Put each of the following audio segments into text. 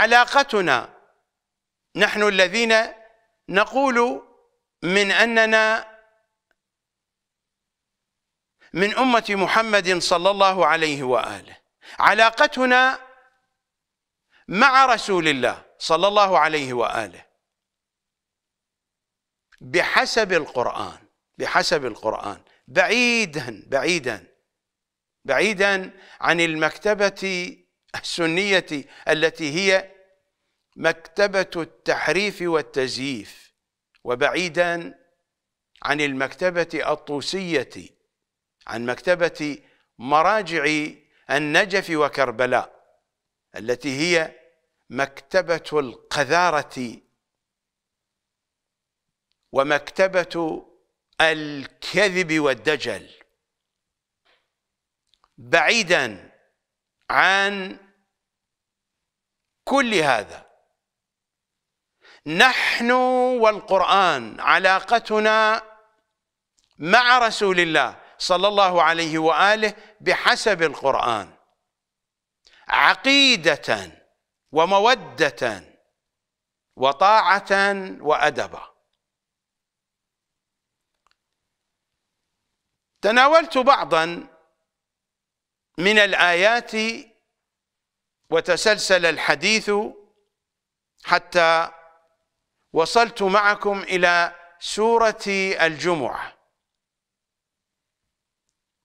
علاقتنا نحن الذين نقول من أننا من أمة محمد صلى الله عليه وآله علاقتنا مع رسول الله صلى الله عليه وآله بحسب القرآن بحسب القرآن بعيدا بعيدا بعيدا عن المكتبة السنية التي هي مكتبة التحريف والتزييف وبعيدا عن المكتبة الطوسية عن مكتبة مراجع النجف وكربلاء التي هي مكتبة القذارة ومكتبة الكذب والدجل بعيدا عن كل هذا نحن والقرآن علاقتنا مع رسول الله صلى الله عليه وآله بحسب القرآن عقيدة ومودة وطاعة وأدبا تناولت بعضا من الآيات وتسلسل الحديث حتى وصلت معكم إلى سورة الجمعة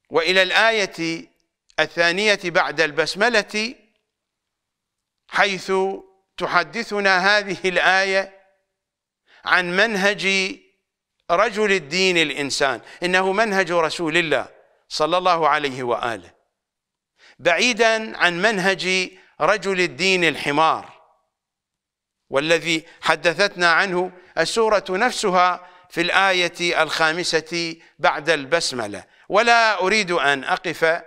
وإلى الآية الثانية بعد البسملة حيث تحدثنا هذه الآية عن منهج رجل الدين الإنسان إنه منهج رسول الله صلى الله عليه وآله بعيدا عن منهج رجل الدين الحمار والذي حدثتنا عنه السورة نفسها في الآية الخامسة بعد البسملة ولا أريد أن أقف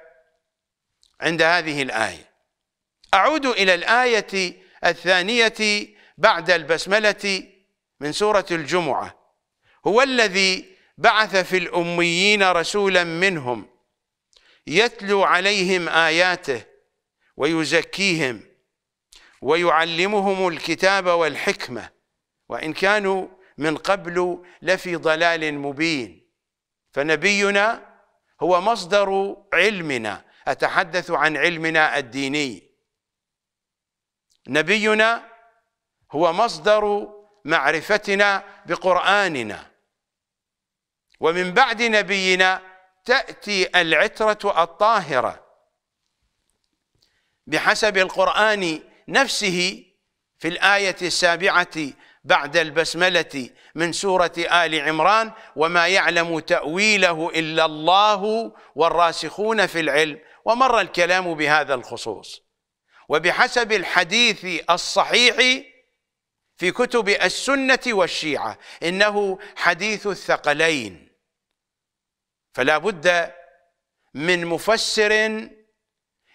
عند هذه الآية أعود إلى الآية الثانية بعد البسملة من سورة الجمعة هو الذي بعث في الأميين رسولا منهم يتلو عليهم آياته ويزكيهم ويعلمهم الكتاب والحكمة وإن كانوا من قبل لفي ضلال مبين فنبينا هو مصدر علمنا أتحدث عن علمنا الديني نبينا هو مصدر معرفتنا بقرآننا ومن بعد نبينا تأتي العترة الطاهرة بحسب القرآن نفسه في الآية السابعة بعد البسملة من سورة آل عمران وما يعلم تأويله إلا الله والراسخون في العلم ومر الكلام بهذا الخصوص وبحسب الحديث الصحيح في كتب السنة والشيعة إنه حديث الثقلين فلا بد من مفسر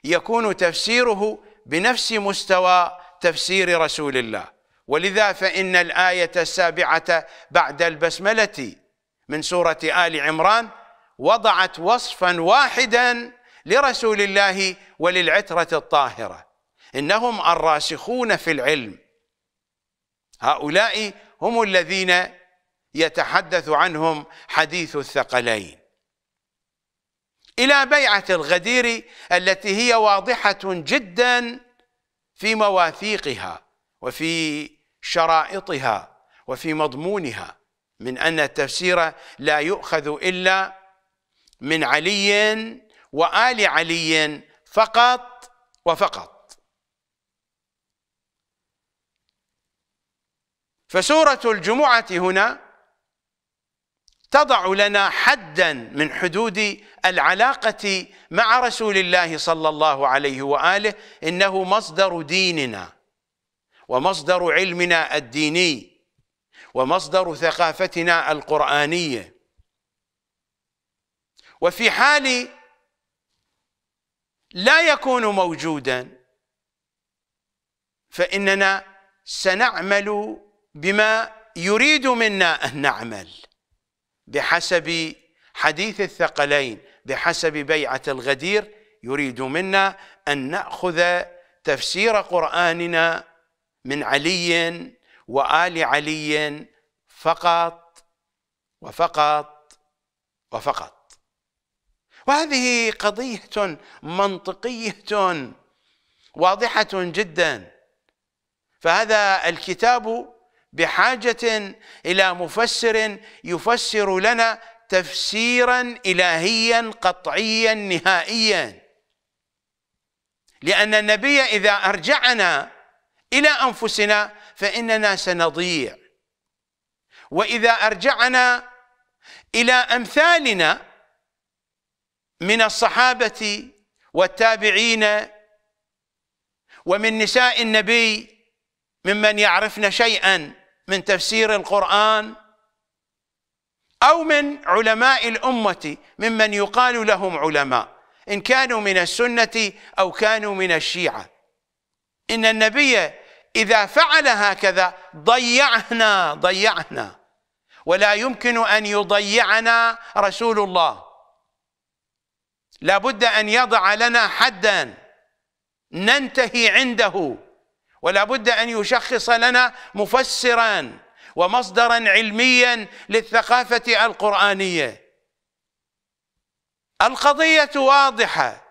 يكون تفسيره بنفس مستوى تفسير رسول الله ولذا فإن الآية السابعة بعد البسملة من سورة آل عمران وضعت وصفا واحدا لرسول الله وللعترة الطاهرة إنهم الراسخون في العلم هؤلاء هم الذين يتحدث عنهم حديث الثقلين إلى بيعة الغدير التي هي واضحة جدا في مواثيقها وفي شرائطها وفي مضمونها من أن التفسير لا يؤخذ إلا من علي وآل علي فقط وفقط فسورة الجمعة هنا تضع لنا حدا من حدود العلاقة مع رسول الله صلى الله عليه وآله إنه مصدر ديننا ومصدر علمنا الديني ومصدر ثقافتنا القرآنية وفي حال لا يكون موجودا فإننا سنعمل بما يريد منا أن نعمل بحسب حديث الثقلين بحسب بيعة الغدير يريد منا أن نأخذ تفسير قرآننا من علي وآل علي فقط وفقط وفقط وهذه قضية منطقية واضحة جدا فهذا الكتاب بحاجة إلى مفسر يفسر لنا تفسيرا إلهيا قطعيا نهائيا لأن النبي إذا أرجعنا إلى أنفسنا فإننا سنضيع وإذا أرجعنا إلى أمثالنا من الصحابة والتابعين ومن نساء النبي ممن يعرفن شيئا من تفسير القرآن أو من علماء الأمة ممن يقال لهم علماء إن كانوا من السنة أو كانوا من الشيعة إن النبي إذا فعل هكذا ضيعنا ضيعنا ولا يمكن أن يضيعنا رسول الله لابد أن يضع لنا حدا ننتهي عنده ولا بد أن يشخص لنا مفسرا ومصدرا علميا للثقافة القرآنية القضية واضحة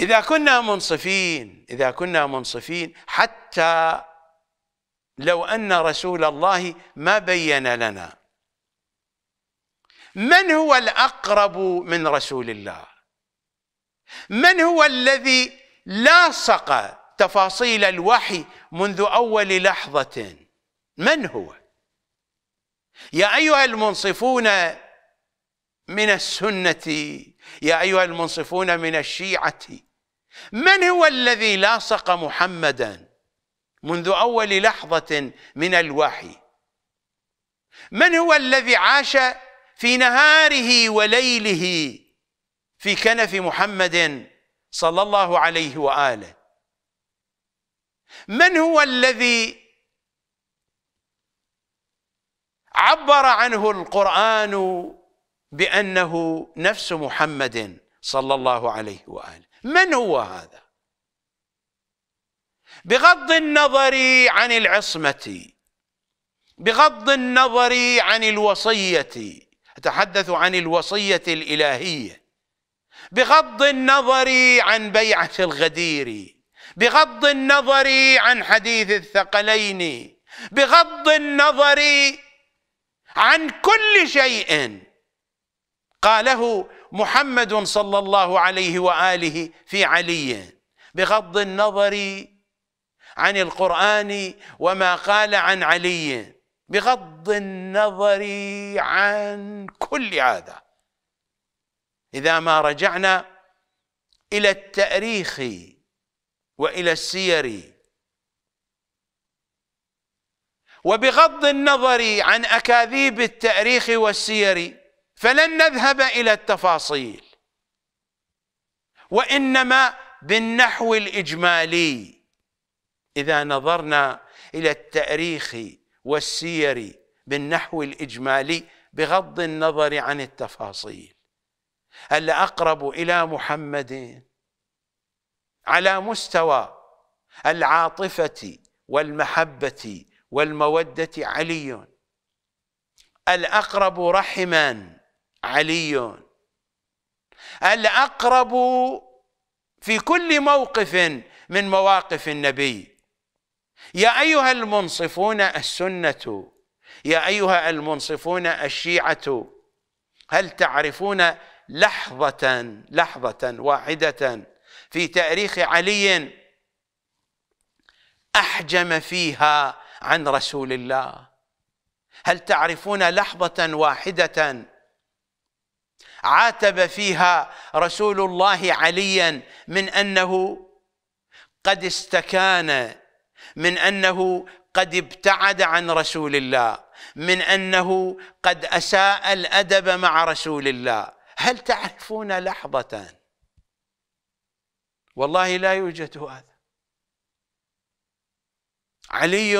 إذا كنا منصفين إذا كنا منصفين حتى لو أن رسول الله ما بين لنا من هو الأقرب من رسول الله من هو الذي لاصق تفاصيل الوحي منذ اول لحظه من هو يا ايها المنصفون من السنه يا ايها المنصفون من الشيعه من هو الذي لاصق محمدا منذ اول لحظه من الوحي من هو الذي عاش في نهاره وليله في كنف محمد صلى الله عليه واله من هو الذي عبر عنه القران بانه نفس محمد صلى الله عليه واله من هو هذا بغض النظر عن العصمه بغض النظر عن الوصيه اتحدث عن الوصيه الالهيه بغض النظر عن بيعة الغدير بغض النظر عن حديث الثقلين بغض النظر عن كل شيء قاله محمد صلى الله عليه واله في علي بغض النظر عن القران وما قال عن علي بغض النظر عن كل هذا إذا ما رجعنا إلى التأريخ وإلى السير وبغض النظر عن أكاذيب التأريخ والسير فلن نذهب إلى التفاصيل وإنما بالنحو الإجمالي إذا نظرنا إلى التأريخ والسير بالنحو الإجمالي بغض النظر عن التفاصيل الأقرب إلى محمد على مستوى العاطفة والمحبة والمودة علي الأقرب رحما علي الأقرب في كل موقف من مواقف النبي يا أيها المنصفون السنة يا أيها المنصفون الشيعة هل تعرفون لحظة لحظة واحدة في تاريخ علي أحجم فيها عن رسول الله هل تعرفون لحظة واحدة عاتب فيها رسول الله عليا من أنه قد استكان من أنه قد ابتعد عن رسول الله من أنه قد أساء الأدب مع رسول الله هل تعرفون لحظة والله لا يوجد هذا علي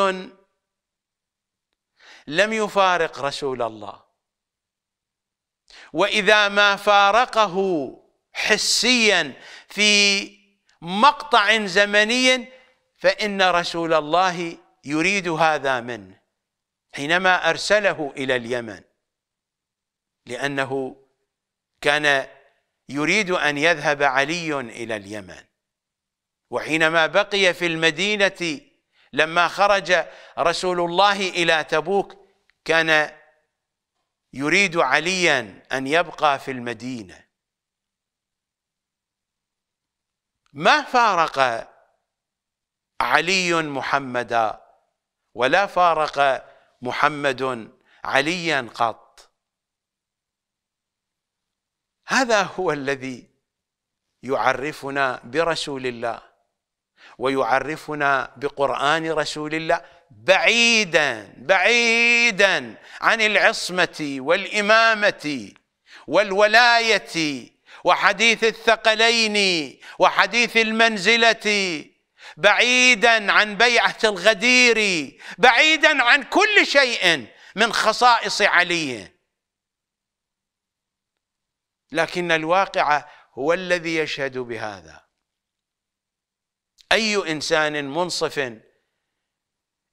لم يفارق رسول الله واذا ما فارقه حسيا في مقطع زمني فان رسول الله يريد هذا منه حينما ارسله الى اليمن لانه كان يريد أن يذهب علي إلى اليمن وحينما بقي في المدينة لما خرج رسول الله إلى تبوك كان يريد عليا أن يبقى في المدينة ما فارق علي محمدا ولا فارق محمد عليا قط هذا هو الذي يعرفنا برسول الله ويعرفنا بقرآن رسول الله بعيدا بعيدا عن العصمة والإمامة والولاية وحديث الثقلين وحديث المنزلة بعيدا عن بيعة الغدير بعيدا عن كل شيء من خصائص علي لكن الواقع هو الذي يشهد بهذا أي إنسان منصف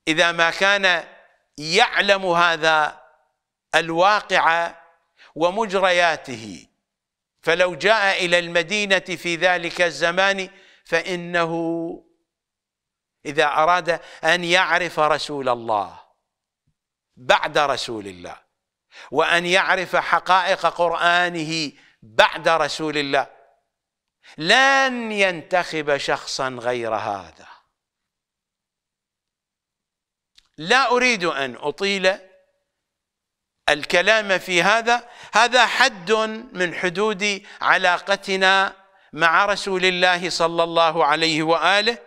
إذا ما كان يعلم هذا الواقع ومجرياته فلو جاء إلى المدينة في ذلك الزمان فإنه إذا أراد أن يعرف رسول الله بعد رسول الله وأن يعرف حقائق قرآنه بعد رسول الله لن ينتخب شخصا غير هذا لا أريد أن أطيل الكلام في هذا هذا حد من حدود علاقتنا مع رسول الله صلى الله عليه وآله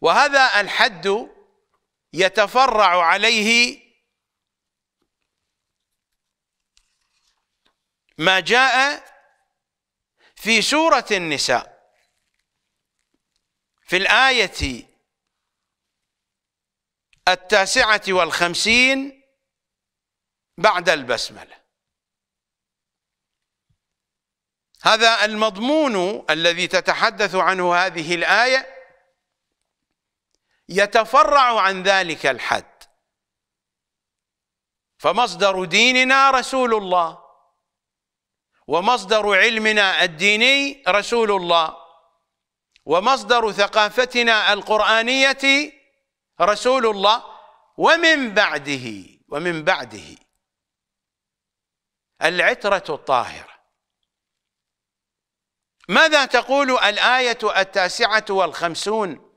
وهذا الحد يتفرع عليه ما جاء في سورة النساء في الآية التاسعة والخمسين بعد البسملة هذا المضمون الذي تتحدث عنه هذه الآية يتفرع عن ذلك الحد فمصدر ديننا رسول الله ومصدر علمنا الديني رسول الله ومصدر ثقافتنا القرآنية رسول الله ومن بعده ومن بعده العترة الطاهرة ماذا تقول الآية التاسعة والخمسون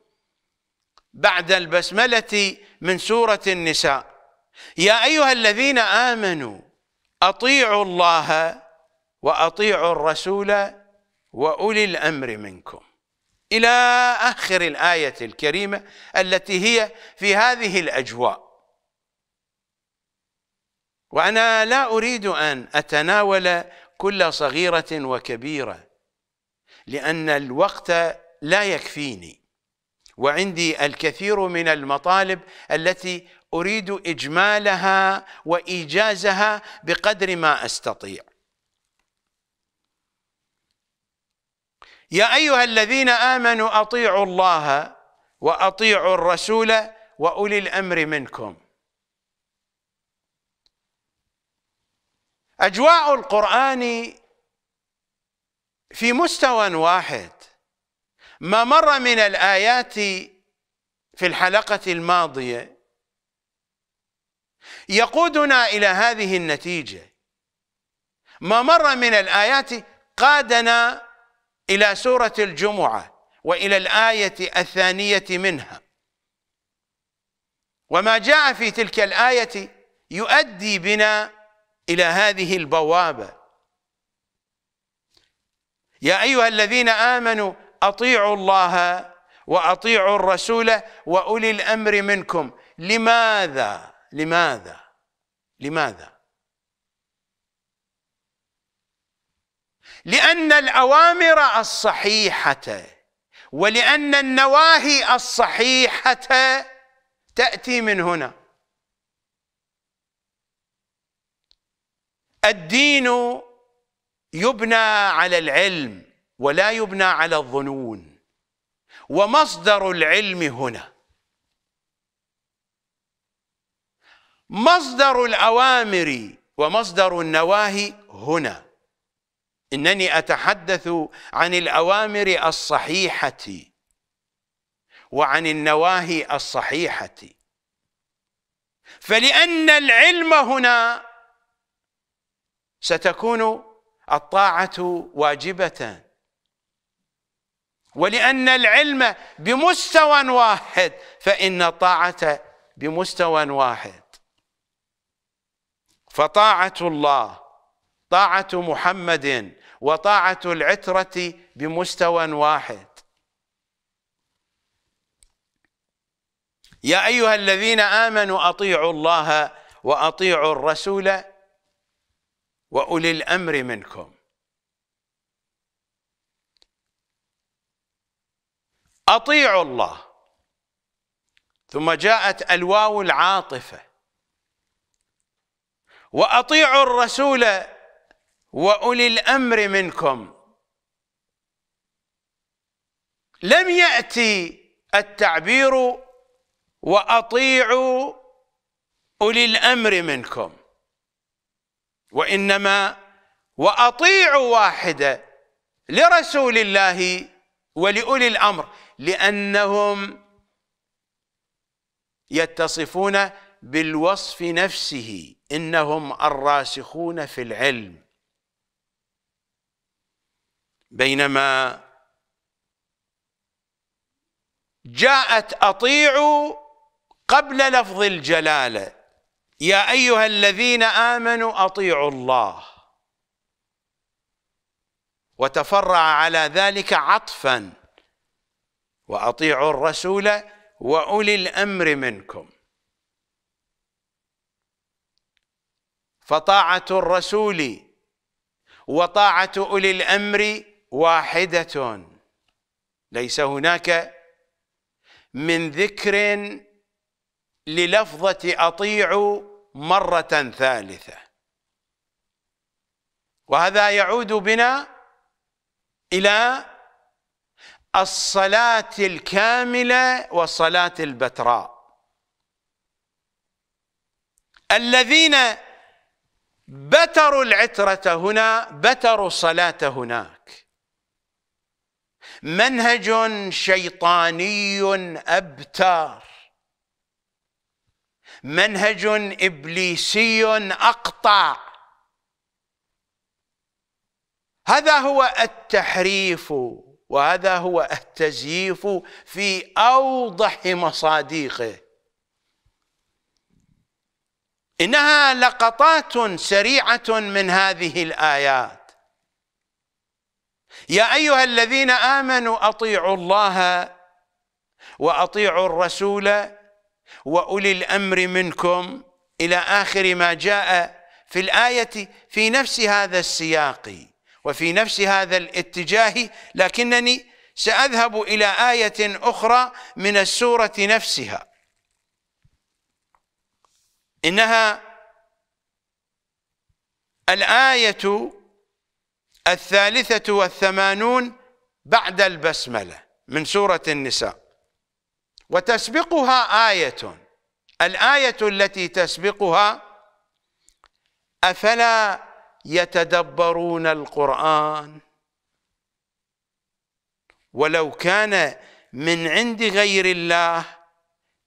بعد البسملة من سورة النساء يا أيها الذين آمنوا أطيعوا الله واطيعوا الرسول واولي الامر منكم الى اخر الايه الكريمه التي هي في هذه الاجواء وانا لا اريد ان اتناول كل صغيره وكبيره لان الوقت لا يكفيني وعندي الكثير من المطالب التي اريد اجمالها وايجازها بقدر ما استطيع يا أيها الذين آمنوا أطيعوا الله وأطيعوا الرسول وأولي الأمر منكم أجواء القرآن في مستوى واحد ما مر من الآيات في الحلقة الماضية يقودنا إلى هذه النتيجة ما مر من الآيات قادنا إلى سورة الجمعة وإلى الآية الثانية منها وما جاء في تلك الآية يؤدي بنا إلى هذه البوابة يا أيها الذين آمنوا أطيعوا الله وأطيعوا الرسول وأولي الأمر منكم لماذا لماذا لماذا لأن الأوامر الصحيحة ولأن النواهي الصحيحة تأتي من هنا الدين يبنى على العلم ولا يبنى على الظنون ومصدر العلم هنا مصدر الأوامر ومصدر النواهي هنا انني اتحدث عن الاوامر الصحيحه وعن النواهي الصحيحه فلان العلم هنا ستكون الطاعه واجبه ولان العلم بمستوى واحد فان الطاعه بمستوى واحد فطاعه الله طاعه محمد وطاعة العترة بمستوى واحد يا أيها الذين آمنوا أطيعوا الله وأطيعوا الرسول وأولي الأمر منكم أطيعوا الله ثم جاءت الواو العاطفة وأطيعوا الرسول واولي الامر منكم لم ياتي التعبير واطيعوا اولي الامر منكم وانما واطيعوا واحده لرسول الله ولاولي الامر لانهم يتصفون بالوصف نفسه انهم الراسخون في العلم بينما جاءت أطيع قبل لفظ الجلالة يا أيها الذين آمنوا أطيعوا الله وتفرع على ذلك عطفا وأطيعوا الرسول وأولي الأمر منكم فطاعة الرسول وطاعة أولي الأمر واحدة ليس هناك من ذكر للفظة أطيع مرة ثالثة وهذا يعود بنا إلى الصلاة الكاملة وصلاة البتراء الذين بتروا العترة هنا بتروا الصلاة هناك منهج شيطاني ابتر منهج ابليسي اقطع هذا هو التحريف وهذا هو التزييف في اوضح مصادقه انها لقطات سريعه من هذه الايات يا أيها الذين آمنوا أطيعوا الله وأطيعوا الرسول وأولي الأمر منكم إلى آخر ما جاء في الآية في نفس هذا السياق وفي نفس هذا الاتجاه لكنني سأذهب إلى آية أخرى من السورة نفسها إنها الآية الثالثة والثمانون بعد البسملة من سورة النساء وتسبقها آية الآية التي تسبقها أفلا يتدبرون القرآن ولو كان من عند غير الله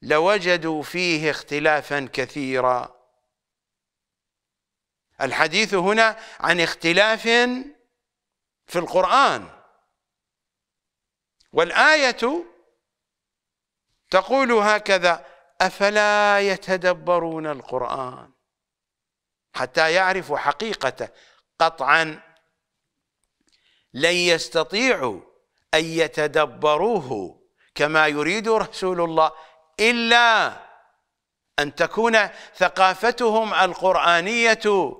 لوجدوا فيه اختلافا كثيرا الحديث هنا عن اختلاف في القرآن والآية تقول هكذا أفلا يتدبرون القرآن حتى يعرفوا حقيقته قطعا لن يستطيعوا أن يتدبروه كما يريد رسول الله إلا أن تكون ثقافتهم القرآنية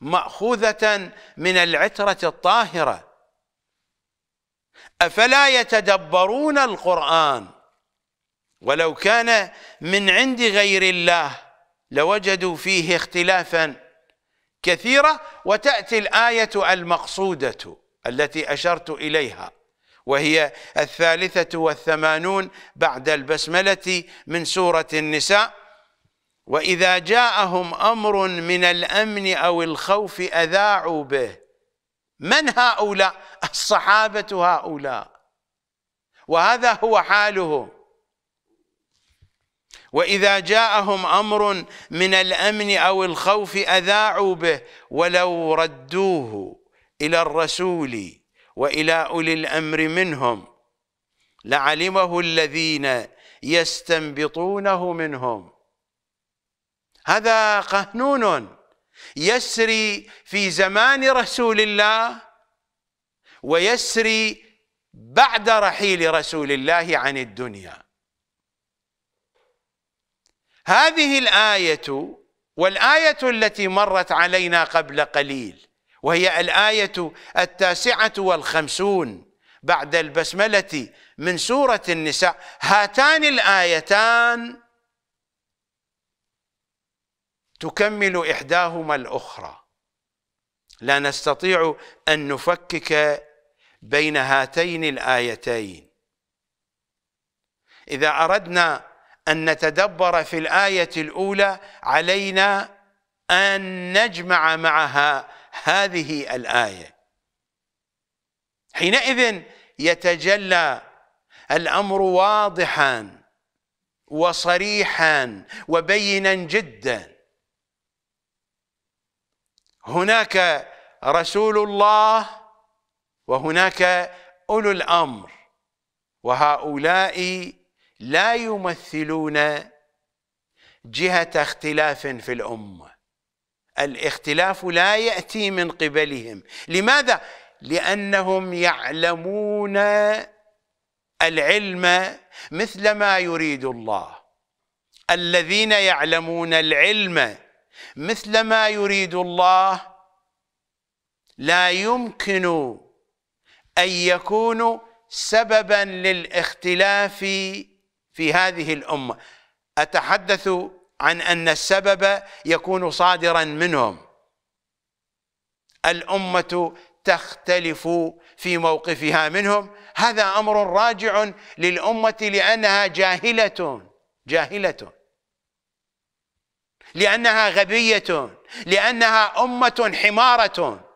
ماخوذه من العتره الطاهره افلا يتدبرون القران ولو كان من عند غير الله لوجدوا فيه اختلافا كثيرا وتاتي الايه المقصوده التي اشرت اليها وهي الثالثه والثمانون بعد البسمله من سوره النساء واذا جاءهم امر من الامن او الخوف اذاعوا به من هؤلاء الصحابه هؤلاء وهذا هو حاله واذا جاءهم امر من الامن او الخوف اذاعوا به ولو ردوه الى الرسول والى اولي الامر منهم لعلمه الذين يستنبطونه منهم هذا قهنون يسري في زمان رسول الله ويسري بعد رحيل رسول الله عن الدنيا هذه الآية والآية التي مرت علينا قبل قليل وهي الآية التاسعة والخمسون بعد البسملة من سورة النساء هاتان الآيتان تكمل إحداهما الأخرى لا نستطيع أن نفكك بين هاتين الآيتين إذا أردنا أن نتدبر في الآية الأولى علينا أن نجمع معها هذه الآية حينئذ يتجلى الأمر واضحا وصريحا وبينا جدا هناك رسول الله وهناك اولو الامر وهؤلاء لا يمثلون جهه اختلاف في الامه الاختلاف لا ياتي من قبلهم لماذا لانهم يعلمون العلم مثل ما يريد الله الذين يعلمون العلم مثل ما يريد الله لا يمكن ان يكون سببا للاختلاف في هذه الامه اتحدث عن ان السبب يكون صادرا منهم الامه تختلف في موقفها منهم هذا امر راجع للامه لانها جاهله جاهله لأنها غبية لأنها أمة حمارة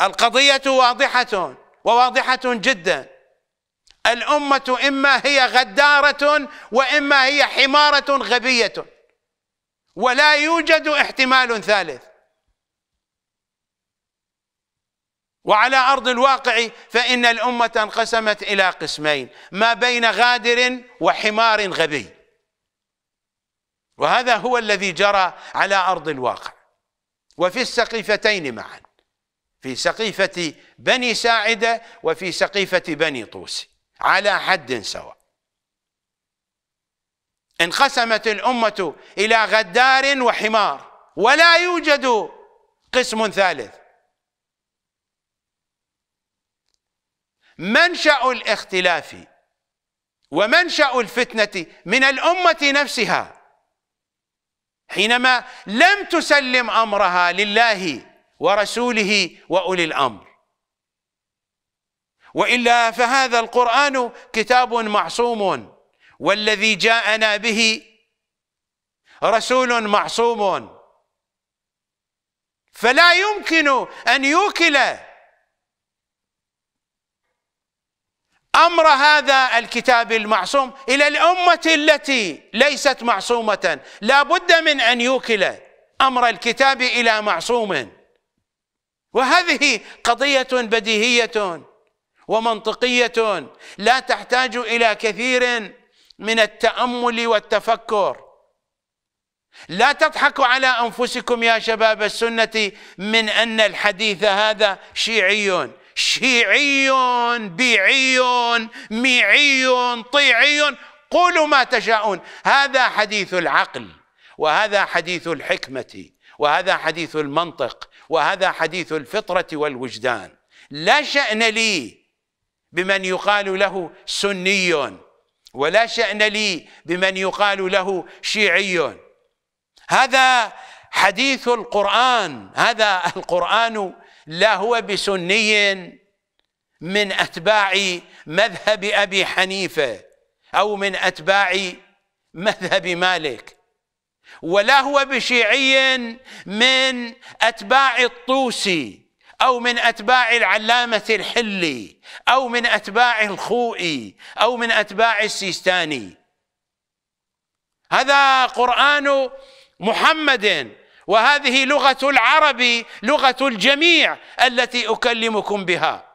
القضية واضحة وواضحة جدا الأمة إما هي غدارة وإما هي حمارة غبية ولا يوجد احتمال ثالث وعلى أرض الواقع فإن الأمة انقسمت إلى قسمين ما بين غادر وحمار غبي وهذا هو الذي جرى على أرض الواقع وفي السقيفتين معا في سقيفة بني ساعدة وفي سقيفة بني طوس على حد سواء انقسمت الأمة إلى غدار وحمار ولا يوجد قسم ثالث منشأ الاختلاف ومنشأ الفتنة من الأمة نفسها حينما لم تسلم امرها لله ورسوله واولي الامر والا فهذا القران كتاب معصوم والذي جاءنا به رسول معصوم فلا يمكن ان يوكل امر هذا الكتاب المعصوم الى الامه التي ليست معصومه لا بد من ان يوكل امر الكتاب الى معصوم وهذه قضيه بديهيه ومنطقيه لا تحتاج الى كثير من التامل والتفكر لا تضحكوا على انفسكم يا شباب السنه من ان الحديث هذا شيعي شيعي بيعي ميعي طيعي قولوا ما تشاءون هذا حديث العقل وهذا حديث الحكمه وهذا حديث المنطق وهذا حديث الفطره والوجدان لا شان لي بمن يقال له سني ولا شان لي بمن يقال له شيعي هذا حديث القران هذا القران لا هو بسني من أتباع مذهب أبي حنيفة أو من أتباع مذهب مالك ولا هو بشيعي من أتباع الطوسي أو من أتباع العلامة الحلي أو من أتباع الخوئي أو من أتباع السيستاني هذا قرآن محمد وهذه لغة العرب لغة الجميع التي أكلمكم بها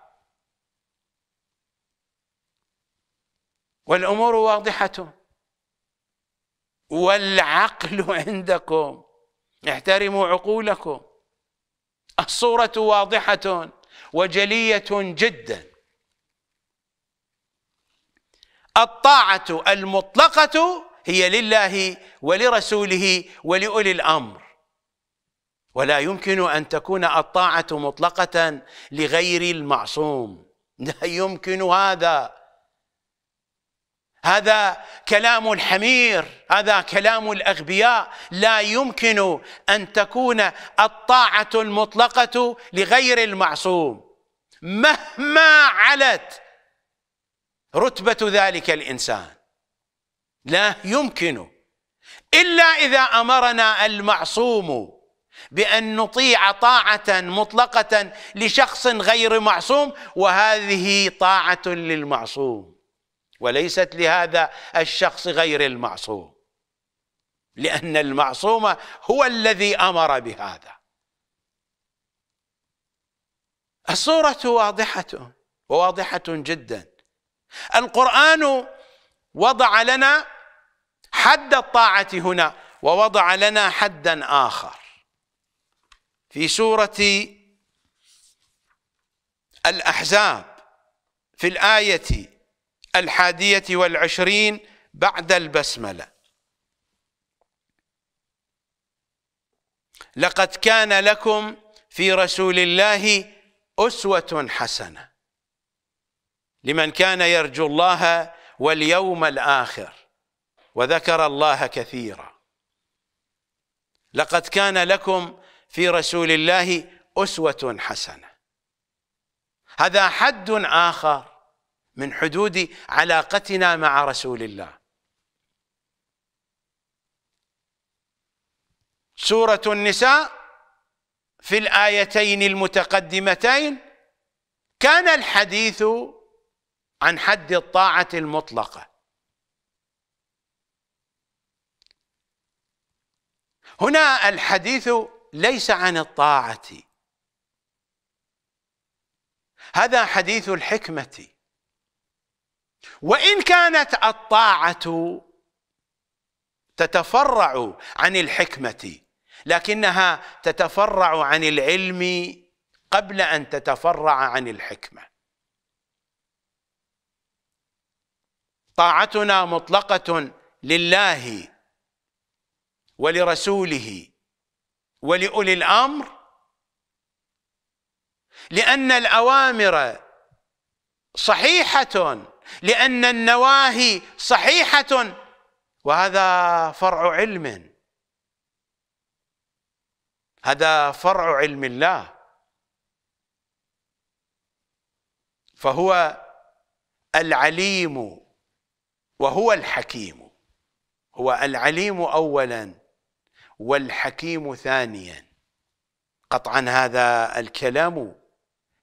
والأمور واضحة والعقل عندكم احترموا عقولكم الصورة واضحة وجلية جدا الطاعة المطلقة هي لله ولرسوله ولأولي الأمر ولا يمكن ان تكون الطاعه مطلقه لغير المعصوم لا يمكن هذا هذا كلام الحمير هذا كلام الاغبياء لا يمكن ان تكون الطاعه المطلقه لغير المعصوم مهما علت رتبه ذلك الانسان لا يمكن الا اذا امرنا المعصوم بأن نطيع طاعة مطلقة لشخص غير معصوم وهذه طاعة للمعصوم وليست لهذا الشخص غير المعصوم لأن المعصوم هو الذي أمر بهذا الصورة واضحة وواضحة جدا القرآن وضع لنا حد الطاعة هنا ووضع لنا حدا آخر في سورة الأحزاب في الآية الحادية والعشرين بعد البسملة لقد كان لكم في رسول الله أسوة حسنة لمن كان يرجو الله واليوم الآخر وذكر الله كثيرا لقد كان لكم في رسول الله أسوة حسنة هذا حد آخر من حدود علاقتنا مع رسول الله سورة النساء في الآيتين المتقدمتين كان الحديث عن حد الطاعة المطلقة هنا الحديث ليس عن الطاعة هذا حديث الحكمة وإن كانت الطاعة تتفرع عن الحكمة لكنها تتفرع عن العلم قبل أن تتفرع عن الحكمة طاعتنا مطلقة لله ولرسوله ولأولي الأمر لأن الأوامر صحيحة لأن النواهي صحيحة وهذا فرع علم هذا فرع علم الله فهو العليم وهو الحكيم هو العليم اولا والحكيم ثانيا قطعا هذا الكلام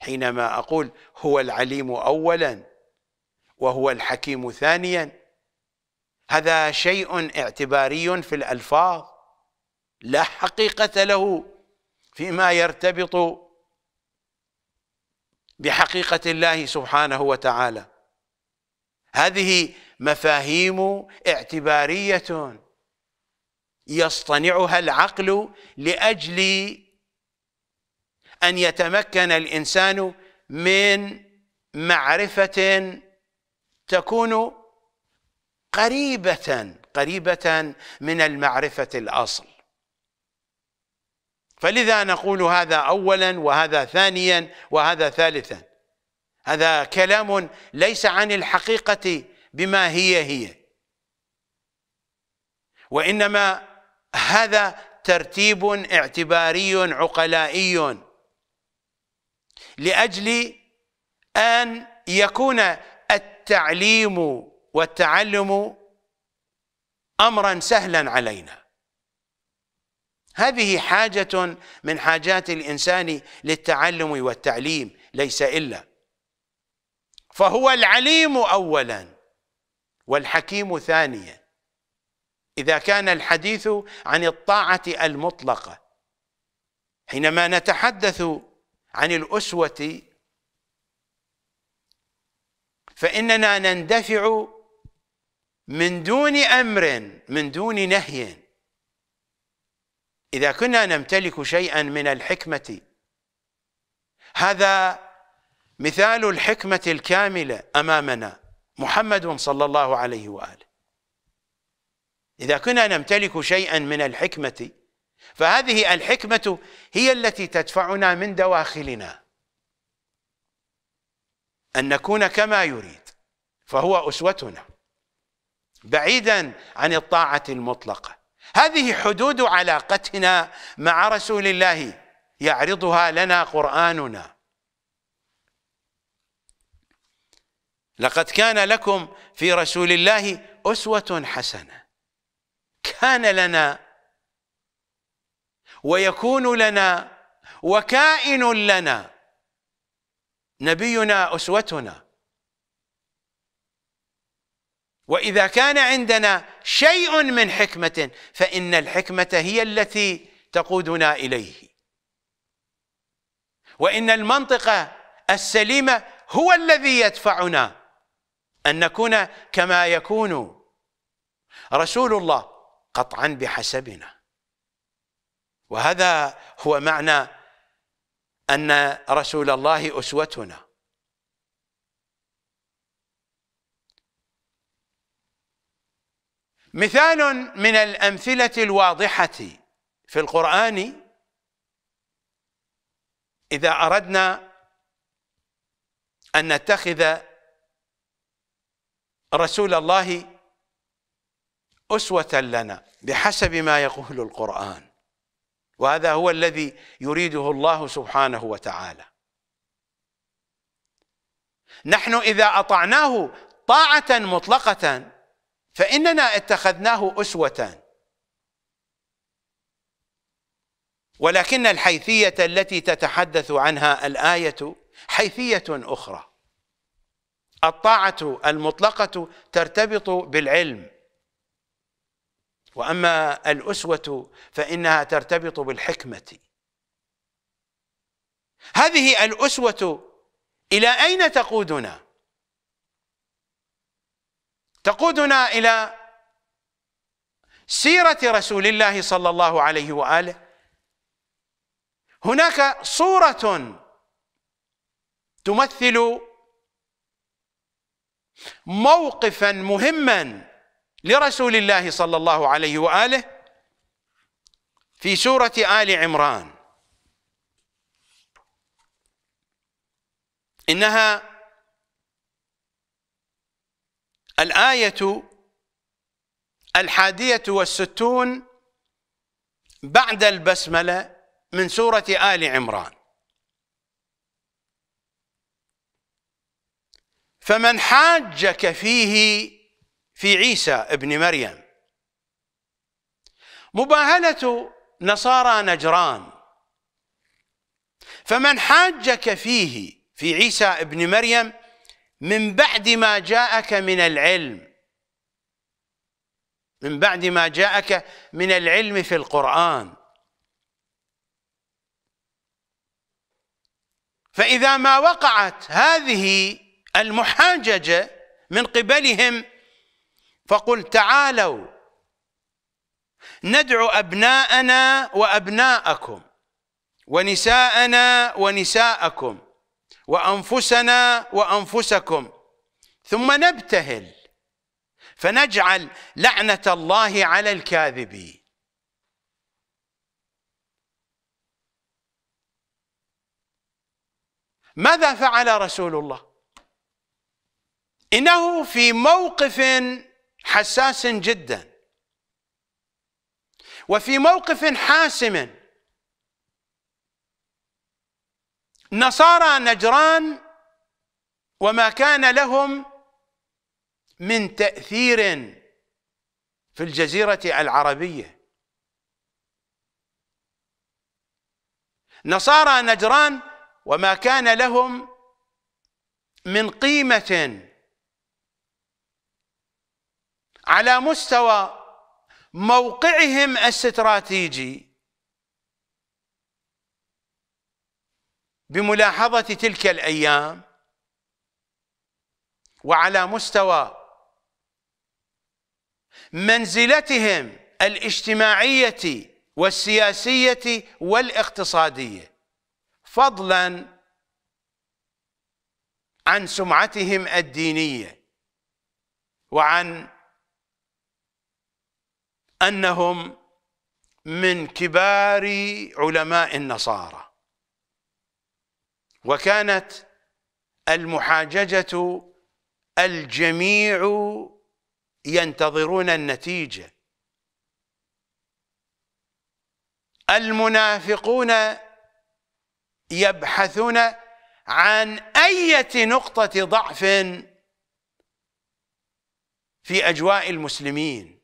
حينما أقول هو العليم أولا وهو الحكيم ثانيا هذا شيء اعتباري في الألفاظ لا حقيقة له فيما يرتبط بحقيقة الله سبحانه وتعالى هذه مفاهيم اعتبارية يصطنعها العقل لاجل ان يتمكن الانسان من معرفه تكون قريبه قريبه من المعرفه الاصل فلذا نقول هذا اولا وهذا ثانيا وهذا ثالثا هذا كلام ليس عن الحقيقه بما هي هي وانما هذا ترتيب اعتباري عقلائي لاجل ان يكون التعليم والتعلم امرا سهلا علينا هذه حاجه من حاجات الانسان للتعلم والتعليم ليس الا فهو العليم اولا والحكيم ثانيا إذا كان الحديث عن الطاعة المطلقة حينما نتحدث عن الأسوة فإننا نندفع من دون أمر من دون نهي إذا كنا نمتلك شيئا من الحكمة هذا مثال الحكمة الكاملة أمامنا محمد صلى الله عليه وآله إذا كنا نمتلك شيئا من الحكمة فهذه الحكمة هي التي تدفعنا من دواخلنا أن نكون كما يريد فهو أسوتنا بعيدا عن الطاعة المطلقة هذه حدود علاقتنا مع رسول الله يعرضها لنا قرآننا لقد كان لكم في رسول الله أسوة حسنة كان لنا ويكون لنا وكائن لنا نبينا أسوتنا وإذا كان عندنا شيء من حكمة فإن الحكمة هي التي تقودنا إليه وإن المنطقة السليمة هو الذي يدفعنا أن نكون كما يكون رسول الله قطعا بحسبنا وهذا هو معنى أن رسول الله أسوتنا مثال من الأمثلة الواضحة في القرآن إذا أردنا أن نتخذ رسول الله أسوة لنا بحسب ما يقول القرآن وهذا هو الذي يريده الله سبحانه وتعالى نحن إذا أطعناه طاعة مطلقة فإننا اتخذناه أسوة ولكن الحيثية التي تتحدث عنها الآية حيثية أخرى الطاعة المطلقة ترتبط بالعلم واما الاسوه فانها ترتبط بالحكمه هذه الاسوه الى اين تقودنا تقودنا الى سيره رسول الله صلى الله عليه واله هناك صوره تمثل موقفا مهما لرسول الله صلى الله عليه واله في سوره ال عمران انها الايه الحاديه والستون بعد البسمله من سوره ال عمران فمن حاجك فيه في عيسى ابن مريم مباهلة نصارى نجران فمن حاجك فيه في عيسى ابن مريم من بعد ما جاءك من العلم من بعد ما جاءك من العلم في القرآن فإذا ما وقعت هذه المحاججة من قبلهم فقل تعالوا ندعو أبناءنا وأبناءكم ونساءنا ونساءكم وأنفسنا وأنفسكم ثم نبتهل فنجعل لعنة الله على الكاذبين ماذا فعل رسول الله إنه في موقف حساس جدا وفي موقف حاسم نصارى نجران وما كان لهم من تأثير في الجزيرة العربية نصارى نجران وما كان لهم من قيمة على مستوى موقعهم الاستراتيجي بملاحظة تلك الأيام وعلى مستوى منزلتهم الاجتماعية والسياسية والاقتصادية فضلا عن سمعتهم الدينية وعن أنهم من كبار علماء النصارى وكانت المحاججة الجميع ينتظرون النتيجة المنافقون يبحثون عن أية نقطة ضعف في أجواء المسلمين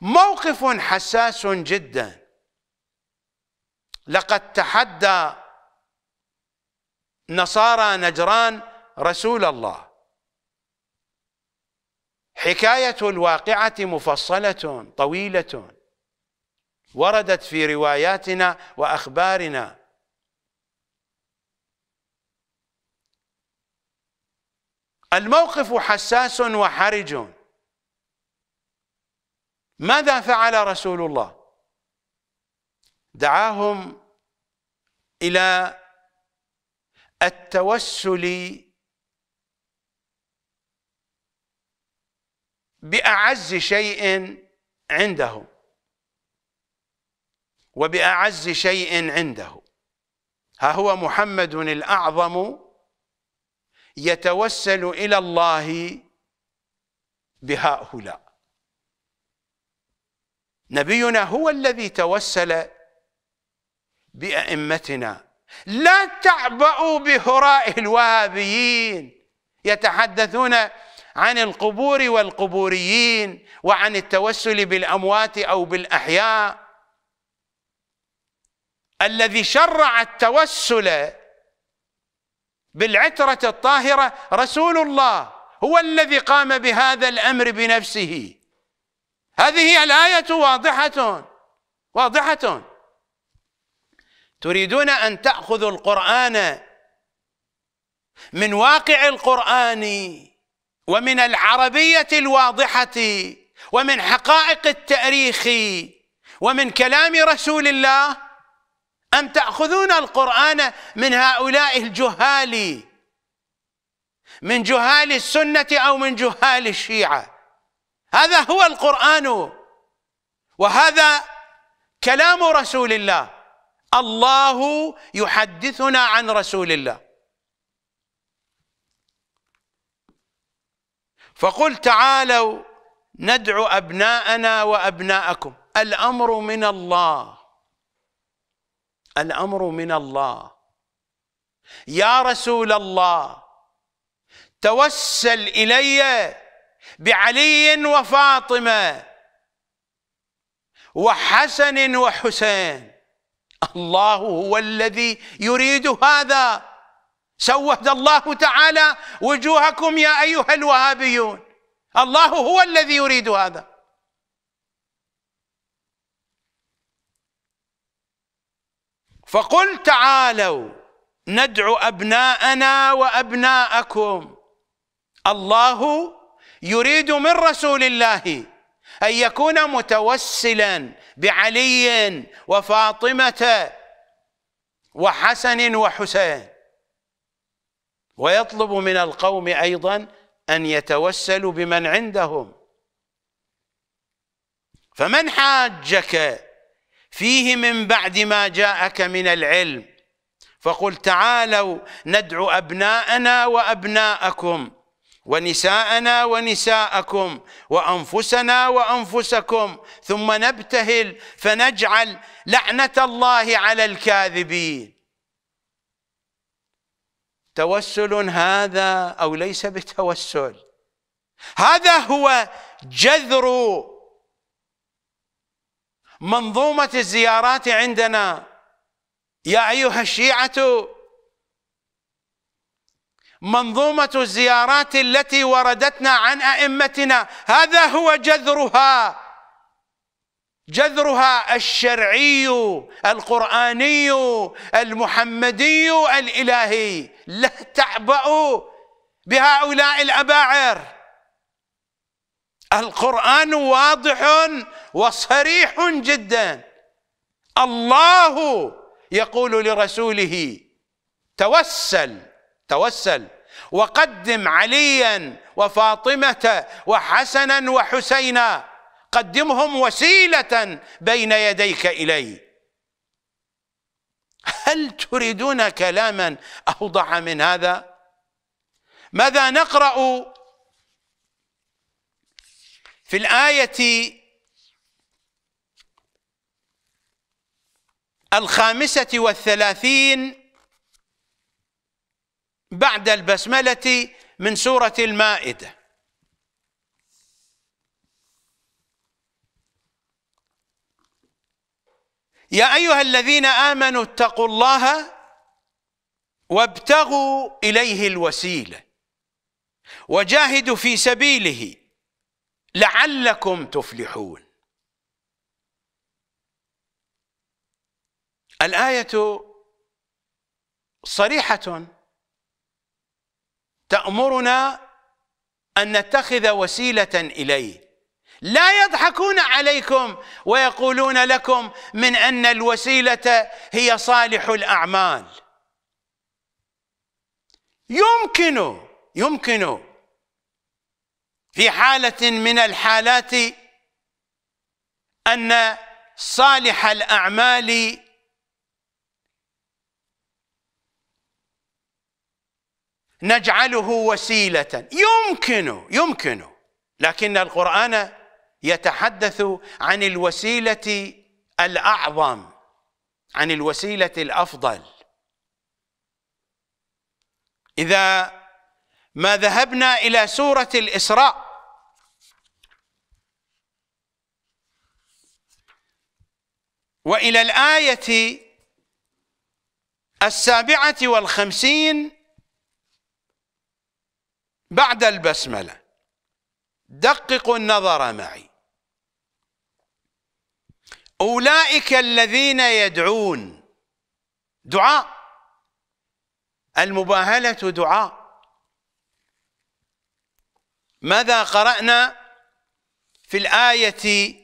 موقف حساس جدا لقد تحدى نصارى نجران رسول الله حكاية الواقعة مفصلة طويلة وردت في رواياتنا وأخبارنا الموقف حساس وحرج ماذا فعل رسول الله دعاهم إلى التوسل بأعز شيء عنده وبأعز شيء عنده ها هو محمد الأعظم يتوسل إلى الله بهؤلاء نبينا هو الذي توسل بأئمتنا لا تعبأوا بهراء الوهابيين يتحدثون عن القبور والقبوريين وعن التوسل بالأموات أو بالأحياء الذي شرع التوسل بالعترة الطاهرة رسول الله هو الذي قام بهذا الأمر بنفسه هذه الآية واضحة واضحة تريدون أن تأخذوا القرآن من واقع القرآن ومن العربية الواضحة ومن حقائق التاريخ ومن كلام رسول الله أم تأخذون القرآن من هؤلاء الجهال من جهال السنة أو من جهال الشيعة هذا هو القرآن وهذا كلام رسول الله الله يحدثنا عن رسول الله فقل تعالوا ندعو أبناءنا وأبناءكم الأمر من الله الأمر من الله يا رسول الله توسل إليّ بعلي وفاطمه وحسن وحسين الله هو الذي يريد هذا سود الله تعالى وجوهكم يا ايها الوهابيون الله هو الذي يريد هذا فقل تعالوا ندعو ابناءنا وابناءكم الله يريد من رسول الله ان يكون متوسلا بعلي وفاطمه وحسن وحسين ويطلب من القوم ايضا ان يتوسلوا بمن عندهم فمن حاجك فيه من بعد ما جاءك من العلم فقل تعالوا ندعو ابناءنا وابناءكم ونساءنا ونساءكم وانفسنا وانفسكم ثم نبتهل فنجعل لعنه الله على الكاذبين توسل هذا او ليس بتوسل هذا هو جذر منظومه الزيارات عندنا يا ايها الشيعه منظومة الزيارات التي وردتنا عن أئمتنا هذا هو جذرها جذرها الشرعي القرآني المحمدي الإلهي لا تعبأوا بهؤلاء الأباعر القرآن واضح وصريح جدا الله يقول لرسوله توسل توسل وقدم عليا وفاطمه وحسنا وحسينا قدمهم وسيله بين يديك الي هل تريدون كلاما اوضح من هذا ماذا نقرا في الايه الخامسه والثلاثين بعد البسملة من سورة المائدة يا أيها الذين آمنوا اتقوا الله وابتغوا إليه الوسيلة وجاهدوا في سبيله لعلكم تفلحون الآية صريحة تأمرنا أن نتخذ وسيلة إليه لا يضحكون عليكم ويقولون لكم من أن الوسيلة هي صالح الأعمال يمكن يمكن في حالة من الحالات أن صالح الأعمال نجعله وسيلة يمكن يمكن لكن القرآن يتحدث عن الوسيلة الأعظم عن الوسيلة الأفضل إذا ما ذهبنا إلى سورة الإسراء وإلى الآية السابعة والخمسين بعد البسملة دققوا النظر معي أولئك الذين يدعون دعاء المباهلة دعاء ماذا قرأنا في الآية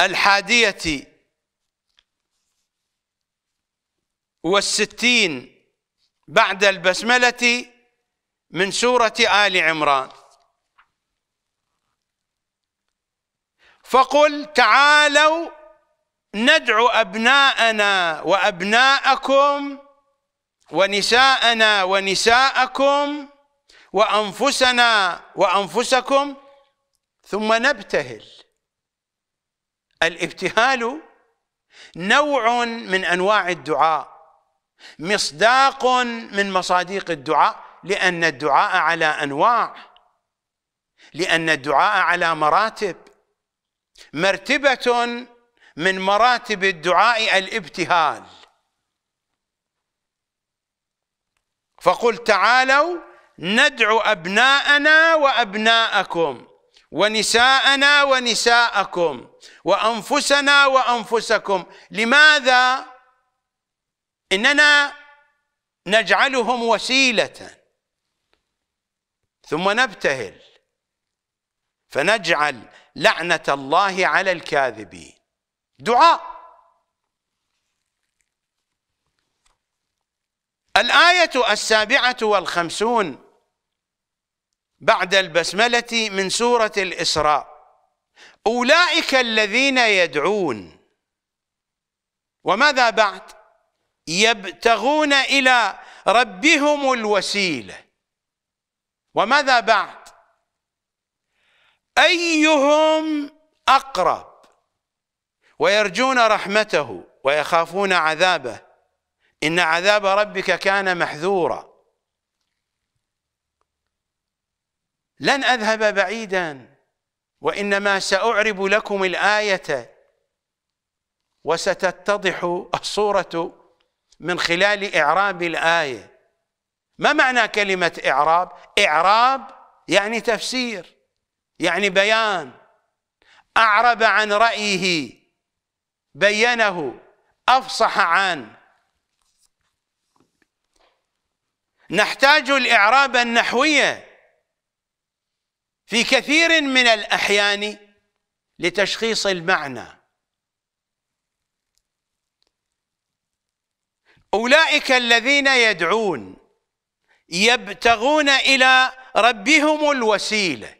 الحادية والستين بعد البسملة من سورة آل عمران فقل تعالوا ندعو أبناءنا وأبناءكم ونساءنا ونساءكم وأنفسنا وأنفسكم ثم نبتهل الابتهال نوع من أنواع الدعاء مصداق من مصاديق الدعاء لأن الدعاء على أنواع لأن الدعاء على مراتب مرتبة من مراتب الدعاء الابتهال فقل تعالوا ندعو أبناءنا وأبناءكم ونساءنا ونساءكم وأنفسنا وأنفسكم لماذا إننا نجعلهم وسيلة ثم نبتهل فنجعل لعنة الله على الكاذبين دعاء الآية السابعة والخمسون بعد البسملة من سورة الإسراء أولئك الذين يدعون وماذا بعد يبتغون إلى ربهم الوسيله وماذا بعد ايهم اقرب ويرجون رحمته ويخافون عذابه ان عذاب ربك كان محذورا لن اذهب بعيدا وانما ساعرب لكم الايه وستتضح الصوره من خلال اعراب الايه ما معنى كلمة إعراب إعراب يعني تفسير يعني بيان أعرب عن رأيه بينه أفصح عن نحتاج الإعراب النحوية في كثير من الأحيان لتشخيص المعنى أولئك الذين يدعون يبتغون إلى ربهم الوسيلة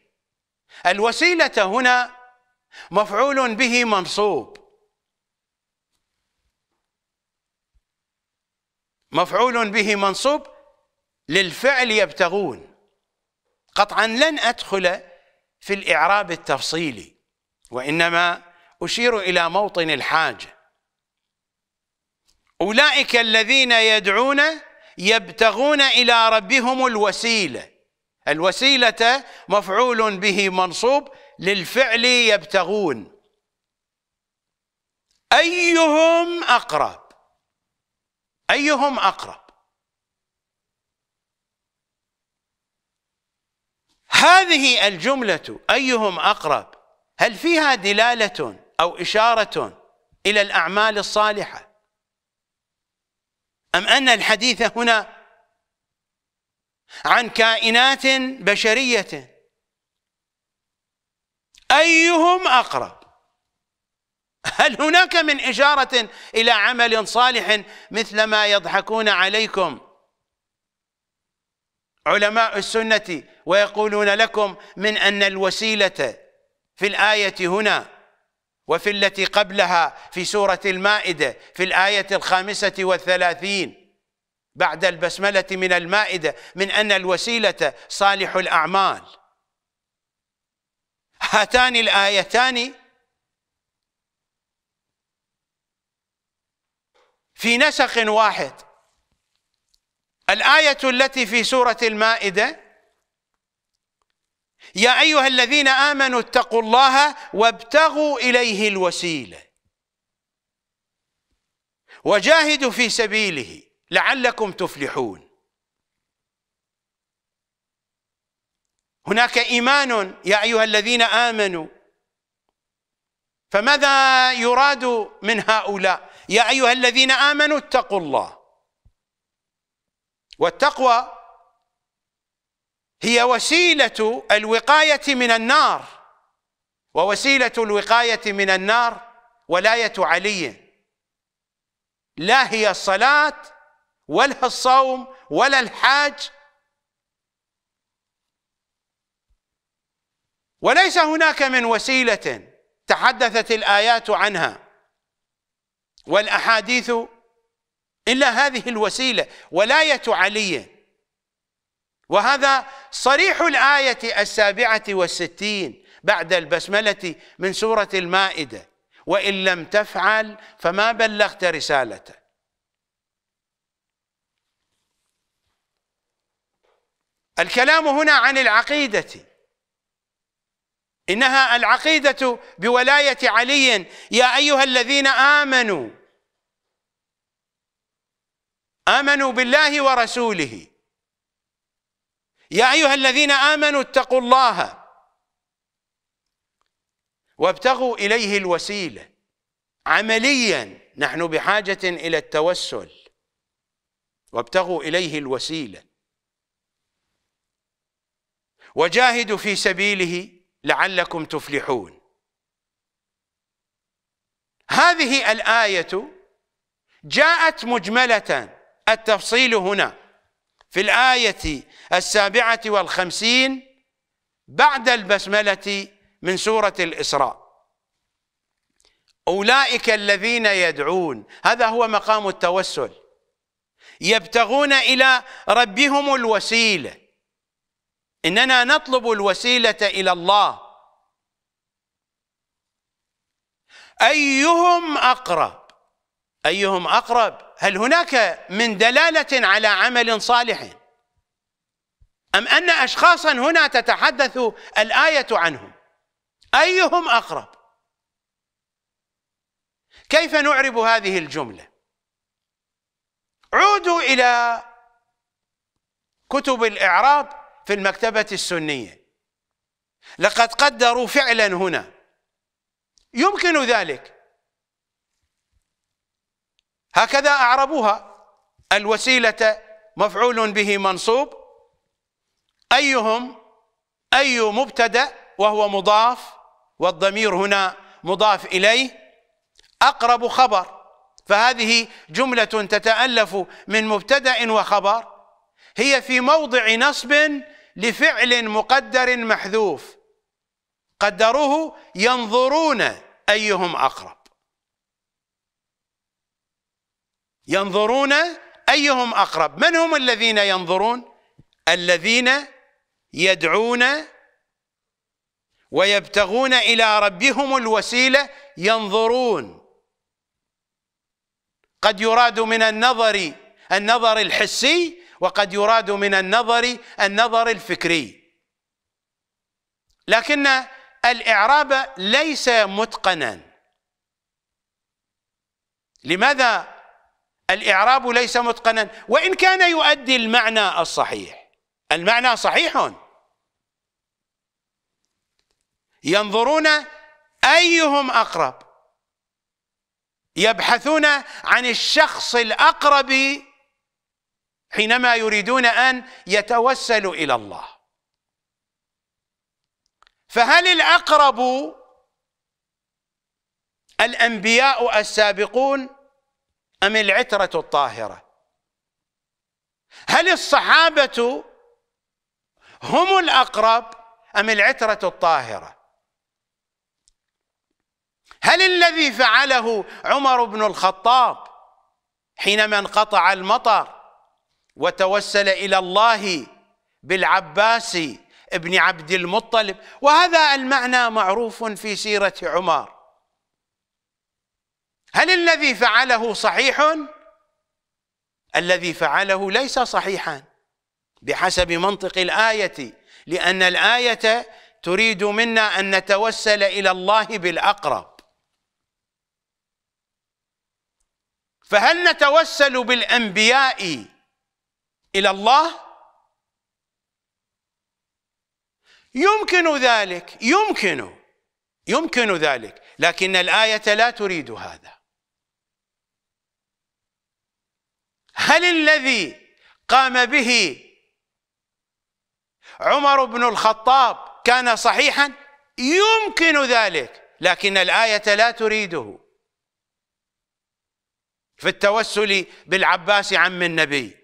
الوسيلة هنا مفعول به منصوب مفعول به منصوب للفعل يبتغون قطعا لن أدخل في الإعراب التفصيلي وإنما أشير إلى موطن الحاجة أولئك الذين يدعون يبتغون إلى ربهم الوسيلة الوسيلة مفعول به منصوب للفعل يبتغون أيهم أقرب أيهم أقرب هذه الجملة أيهم أقرب هل فيها دلالة أو إشارة إلى الأعمال الصالحة أم أن الحديث هنا عن كائنات بشرية أيهم أقرب هل هناك من إشارة إلى عمل صالح مثل ما يضحكون عليكم علماء السنة ويقولون لكم من أن الوسيلة في الآية هنا وفي التي قبلها في سورة المائدة في الآية الخامسة والثلاثين بعد البسملة من المائدة من أن الوسيلة صالح الأعمال هاتان الآيتان في نسق واحد الآية التي في سورة المائدة يا أيها الذين آمنوا اتقوا الله وابتغوا إليه الوسيلة وجاهدوا في سبيله لعلكم تفلحون هناك إيمان يا أيها الذين آمنوا فماذا يراد من هؤلاء يا أيها الذين آمنوا اتقوا الله والتقوى هي وسيلة الوقاية من النار ووسيلة الوقاية من النار ولاية علي لا هي الصلاة ولا الصوم ولا الحاج وليس هناك من وسيلة تحدثت الآيات عنها والأحاديث إلا هذه الوسيلة ولاية علي وهذا صريح الآية السابعة والستين بعد البسملة من سورة المائدة وإن لم تفعل فما بلغت رسالته الكلام هنا عن العقيدة إنها العقيدة بولاية علي يا أيها الذين آمنوا آمنوا بالله ورسوله يا أيها الذين آمنوا اتقوا الله وابتغوا إليه الوسيلة عمليا نحن بحاجة إلى التوسل وابتغوا إليه الوسيلة وجاهدوا في سبيله لعلكم تفلحون هذه الآية جاءت مجملة التفصيل هنا في الآية السابعة والخمسين بعد البسملة من سورة الإسراء أولئك الذين يدعون هذا هو مقام التوسل يبتغون إلى ربهم الوسيلة إننا نطلب الوسيلة إلى الله أيهم أقرب أيهم أقرب هل هناك من دلالة على عمل صالح أم أن أشخاصا هنا تتحدث الآية عنهم أيهم أقرب كيف نعرب هذه الجملة عودوا إلى كتب الإعراب في المكتبة السنية لقد قدروا فعلا هنا يمكن ذلك هكذا أعربوها الوسيلة مفعول به منصوب أيهم أي مبتدأ وهو مضاف والضمير هنا مضاف إليه أقرب خبر فهذه جملة تتألف من مبتدأ وخبر هي في موضع نصب لفعل مقدر محذوف قدروه ينظرون أيهم أقرب ينظرون ايهم اقرب من هم الذين ينظرون الذين يدعون ويبتغون الى ربهم الوسيله ينظرون قد يراد من النظر النظر الحسي وقد يراد من النظر النظر الفكري لكن الاعراب ليس متقنا لماذا الإعراب ليس متقنا وإن كان يؤدي المعنى الصحيح المعنى صحيح ينظرون أيهم أقرب يبحثون عن الشخص الأقرب حينما يريدون أن يتوسلوا إلى الله فهل الأقرب الأنبياء السابقون أم العترة الطاهرة هل الصحابة هم الأقرب أم العترة الطاهرة هل الذي فعله عمر بن الخطاب حينما انقطع المطر وتوسل إلى الله بالعباس ابن عبد المطلب وهذا المعنى معروف في سيرة عمر هل الذي فعله صحيح الذي فعله ليس صحيحا بحسب منطق الآية لأن الآية تريد منا أن نتوسل إلى الله بالأقرب فهل نتوسل بالأنبياء إلى الله؟ يمكن ذلك يمكن يمكن ذلك لكن الآية لا تريد هذا هل الذي قام به عمر بن الخطاب كان صحيحا يمكن ذلك لكن الآية لا تريده في التوسل بالعباس عم النبي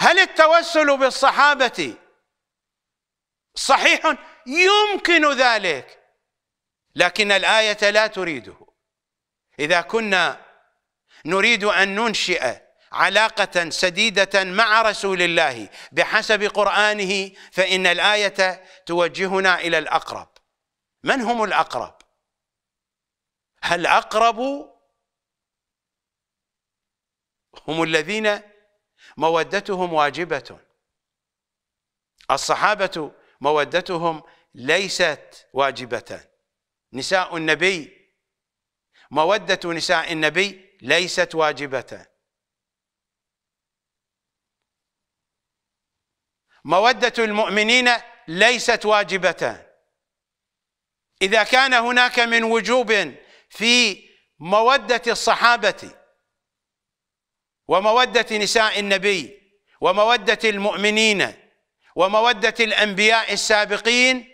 هل التوسل بالصحابة صحيح يمكن ذلك لكن الآية لا تريده إذا كنا نريد أن ننشئ علاقة سديدة مع رسول الله بحسب قرآنه فإن الآية توجهنا إلى الأقرب من هم الأقرب؟ هل أقرب هم الذين مودتهم واجبة الصحابة مودتهم ليست واجبة نساء النبي مودة نساء النبي ليست واجبة مودة المؤمنين ليست واجبة إذا كان هناك من وجوب في مودة الصحابة ومودة نساء النبي ومودة المؤمنين ومودة الأنبياء السابقين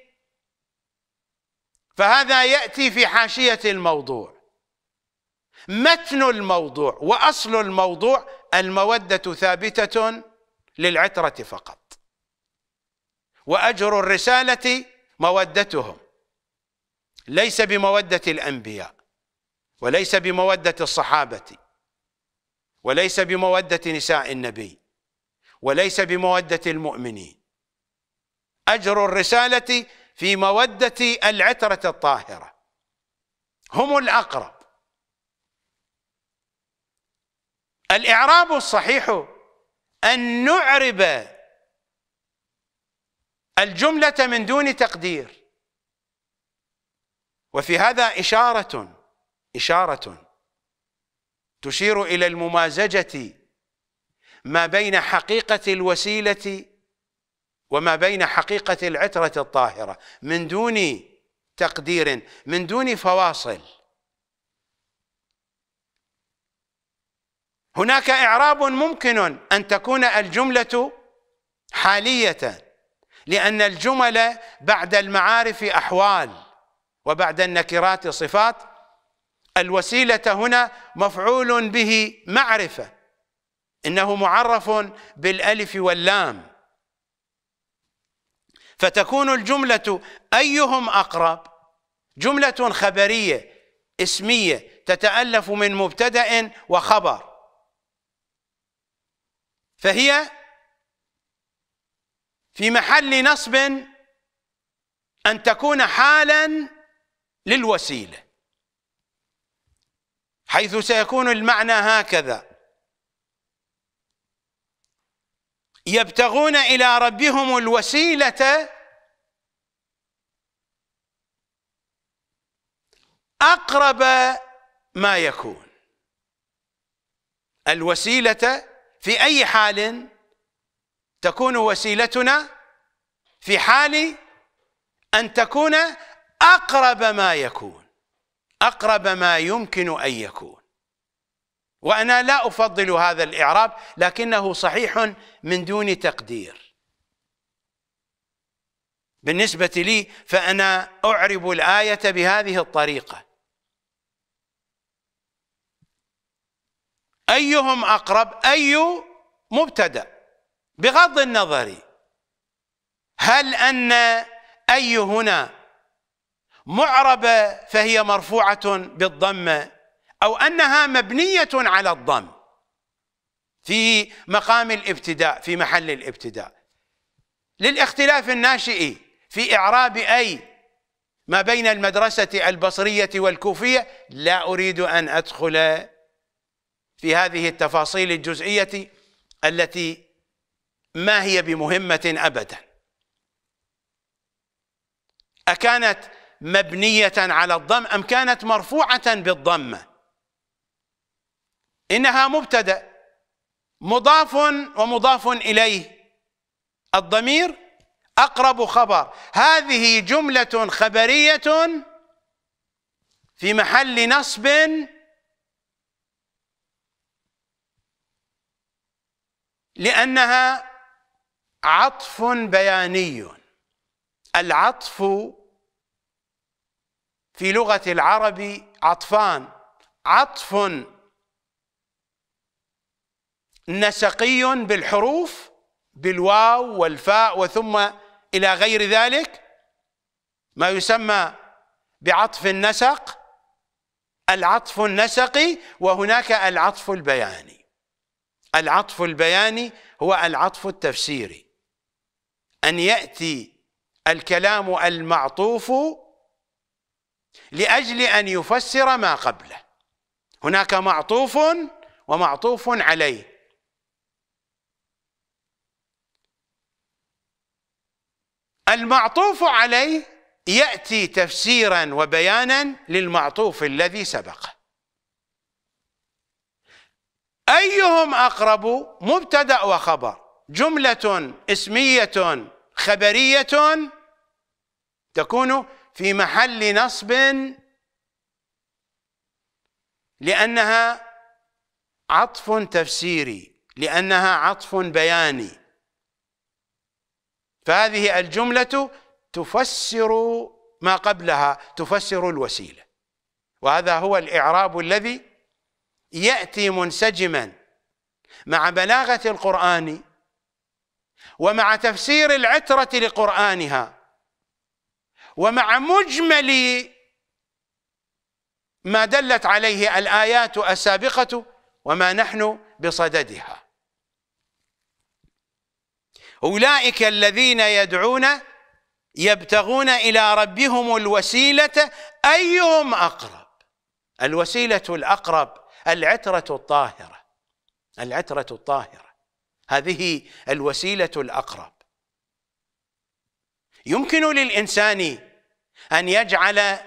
فهذا يأتي في حاشية الموضوع متن الموضوع وأصل الموضوع المودة ثابتة للعترة فقط وأجر الرسالة مودتهم ليس بمودة الأنبياء وليس بمودة الصحابة وليس بمودة نساء النبي وليس بمودة المؤمنين أجر الرسالة في مودة العترة الطاهرة هم الأقرب الإعراب الصحيح أن نعرب الجملة من دون تقدير وفي هذا إشارة إشارة تشير إلى الممازجة ما بين حقيقة الوسيلة وما بين حقيقة العترة الطاهرة من دون تقدير من دون فواصل هناك إعراب ممكن أن تكون الجملة حالية لأن الجمل بعد المعارف أحوال وبعد النكرات صفات الوسيلة هنا مفعول به معرفة إنه معرف بالألف واللام فتكون الجملة أيهم أقرب جملة خبرية اسمية تتألف من مبتدأ وخبر فهي في محل نصب أن تكون حالا للوسيلة حيث سيكون المعنى هكذا يبتغون إلى ربهم الوسيلة أقرب ما يكون الوسيلة في أي حال تكون وسيلتنا في حال أن تكون أقرب ما يكون أقرب ما يمكن أن يكون وأنا لا أفضل هذا الإعراب لكنه صحيح من دون تقدير بالنسبة لي فأنا أعرب الآية بهذه الطريقة أيهم أقرب أي مبتدأ بغض النظر هل أن أي هنا معربة فهي مرفوعة بالضمة أو أنها مبنية على الضم في مقام الابتداء في محل الابتداء للاختلاف الناشئ في إعراب أي ما بين المدرسة البصرية والكوفية لا أريد أن أدخل في هذه التفاصيل الجزئية التي ما هي بمهمة أبدا أكانت مبنية على الضم أم كانت مرفوعة بالضمة إنها مبتدأ مضاف ومضاف إليه الضمير أقرب خبر هذه جملة خبرية في محل نصب لأنها عطف بياني العطف في لغة العرب عطفان عطف نسقي بالحروف بالواو والفاء وثم إلى غير ذلك ما يسمى بعطف النسق العطف النسقي وهناك العطف البياني العطف البياني هو العطف التفسيري أن يأتي الكلام المعطوف لأجل أن يفسر ما قبله هناك معطوف ومعطوف عليه المعطوف عليه يأتي تفسيرا وبيانا للمعطوف الذي سبقه أيهم أقرب مبتدأ وخبر جملة اسمية خبرية تكون في محل نصب لأنها عطف تفسيري لأنها عطف بياني فهذه الجملة تفسر ما قبلها تفسر الوسيلة وهذا هو الإعراب الذي يأتي منسجما مع بلاغة القرآن ومع تفسير العترة لقرآنها ومع مجمل ما دلت عليه الآيات السابقة وما نحن بصددها أولئك الذين يدعون يبتغون إلى ربهم الوسيلة أيهم أقرب الوسيلة الأقرب العترة الطاهرة العترة الطاهرة هذه الوسيلة الأقرب يمكن للإنسان أن يجعل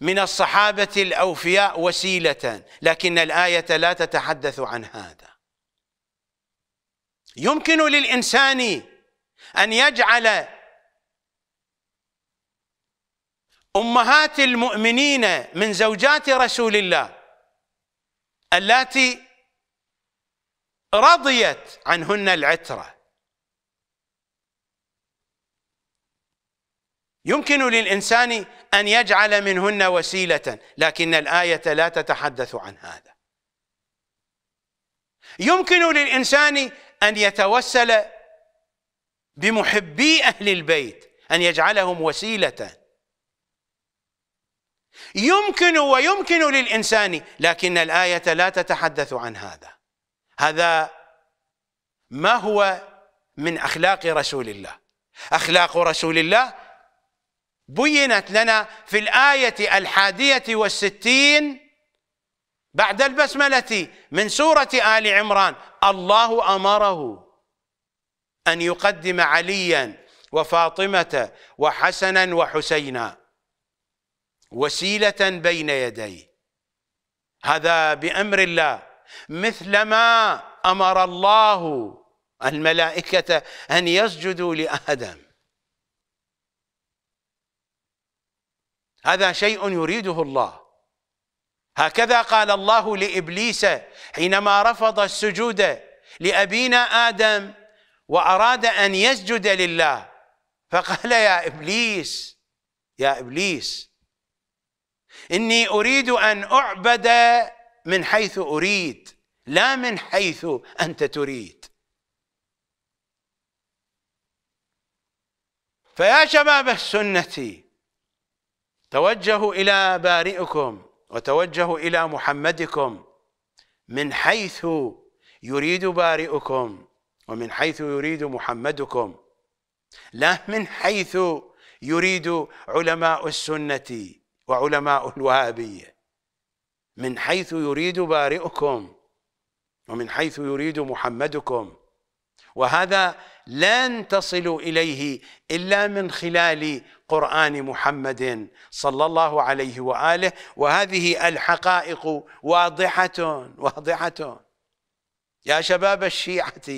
من الصحابة الأوفياء وسيلة لكن الآية لا تتحدث عن هذا يمكن للإنسان أن يجعل أمهات المؤمنين من زوجات رسول الله اللاتي رضيت عنهن العترة يمكن للإنسان أن يجعل منهن وسيلة لكن الآية لا تتحدث عن هذا يمكن للإنسان أن يتوسل بمحبي أهل البيت أن يجعلهم وسيلة يمكن ويمكن للإنسان لكن الآية لا تتحدث عن هذا هذا ما هو من أخلاق رسول الله أخلاق رسول الله بينت لنا في الآية الحادية والستين بعد البسملة من سورة آل عمران الله أمره أن يقدم عليا وفاطمة وحسنا وحسينا وسيلة بين يديه هذا بأمر الله مثلما أمر الله الملائكة أن يسجدوا لآدم هذا شيء يريده الله هكذا قال الله لإبليس حينما رفض السجود لأبينا آدم وأراد أن يسجد لله فقال يا إبليس يا إبليس اني اريد ان اعبد من حيث اريد لا من حيث انت تريد فيا شباب السنه توجهوا الى بارئكم وتوجهوا الى محمدكم من حيث يريد بارئكم ومن حيث يريد محمدكم لا من حيث يريد علماء السنه وعلماء الوهابية من حيث يريد بارئكم ومن حيث يريد محمدكم وهذا لن تصلوا إليه إلا من خلال قرآن محمد صلى الله عليه وآله وهذه الحقائق واضحة واضحة يا شباب الشيعة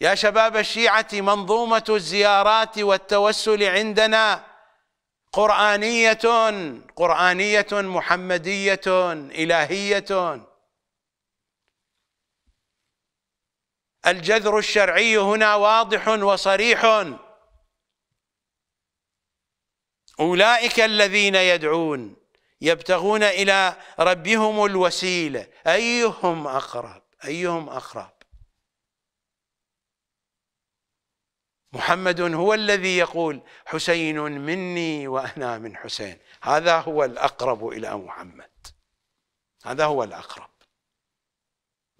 يا شباب الشيعة منظومة الزيارات والتوسل عندنا قرآنية قرآنية محمدية إلهية الجذر الشرعي هنا واضح وصريح أولئك الذين يدعون يبتغون إلى ربهم الوسيلة أيهم أقرب أيهم أقرب محمد هو الذي يقول حسين مني وأنا من حسين هذا هو الأقرب إلى محمد هذا هو الأقرب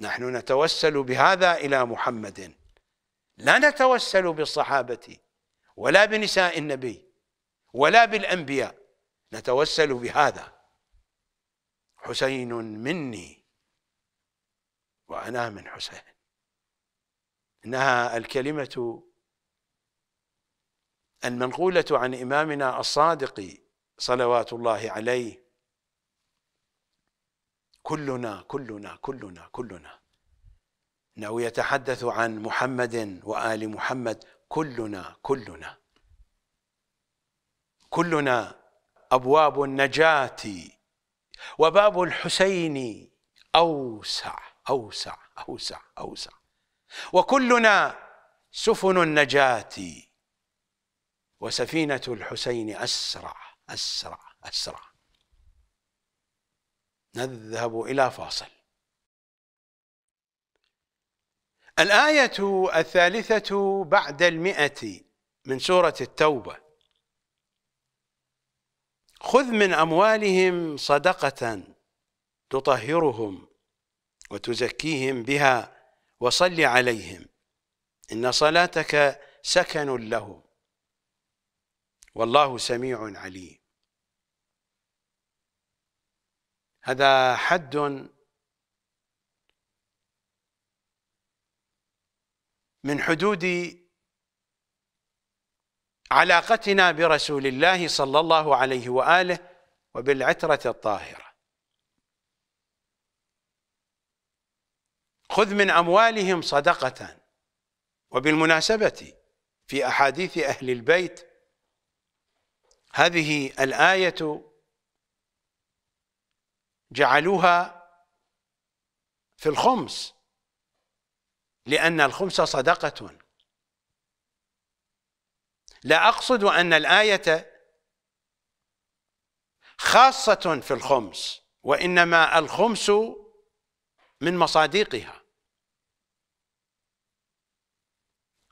نحن نتوسل بهذا إلى محمد لا نتوسل بالصحابة ولا بنساء النبي ولا بالأنبياء نتوسل بهذا حسين مني وأنا من حسين إنها الكلمة المنقولة عن إمامنا الصادق صلوات الله عليه كلنا كلنا كلنا كلنا انه يتحدث عن محمد وال محمد كلنا كلنا كلنا ابواب النجاه وباب الحسين اوسع اوسع اوسع اوسع وكلنا سفن النجاه وسفينة الحسين أسرع أسرع أسرع نذهب إلى فاصل الآية الثالثة بعد المئة من سورة التوبة خذ من أموالهم صدقة تطهرهم وتزكيهم بها وصل عليهم إن صلاتك سكن لهم والله سميع عليم هذا حد من حدود علاقتنا برسول الله صلى الله عليه واله وبالعتره الطاهره خذ من اموالهم صدقه وبالمناسبه في احاديث اهل البيت هذه الآية جعلوها في الخمس لأن الخمس صدقة لا أقصد أن الآية خاصة في الخمس وإنما الخمس من مصادقها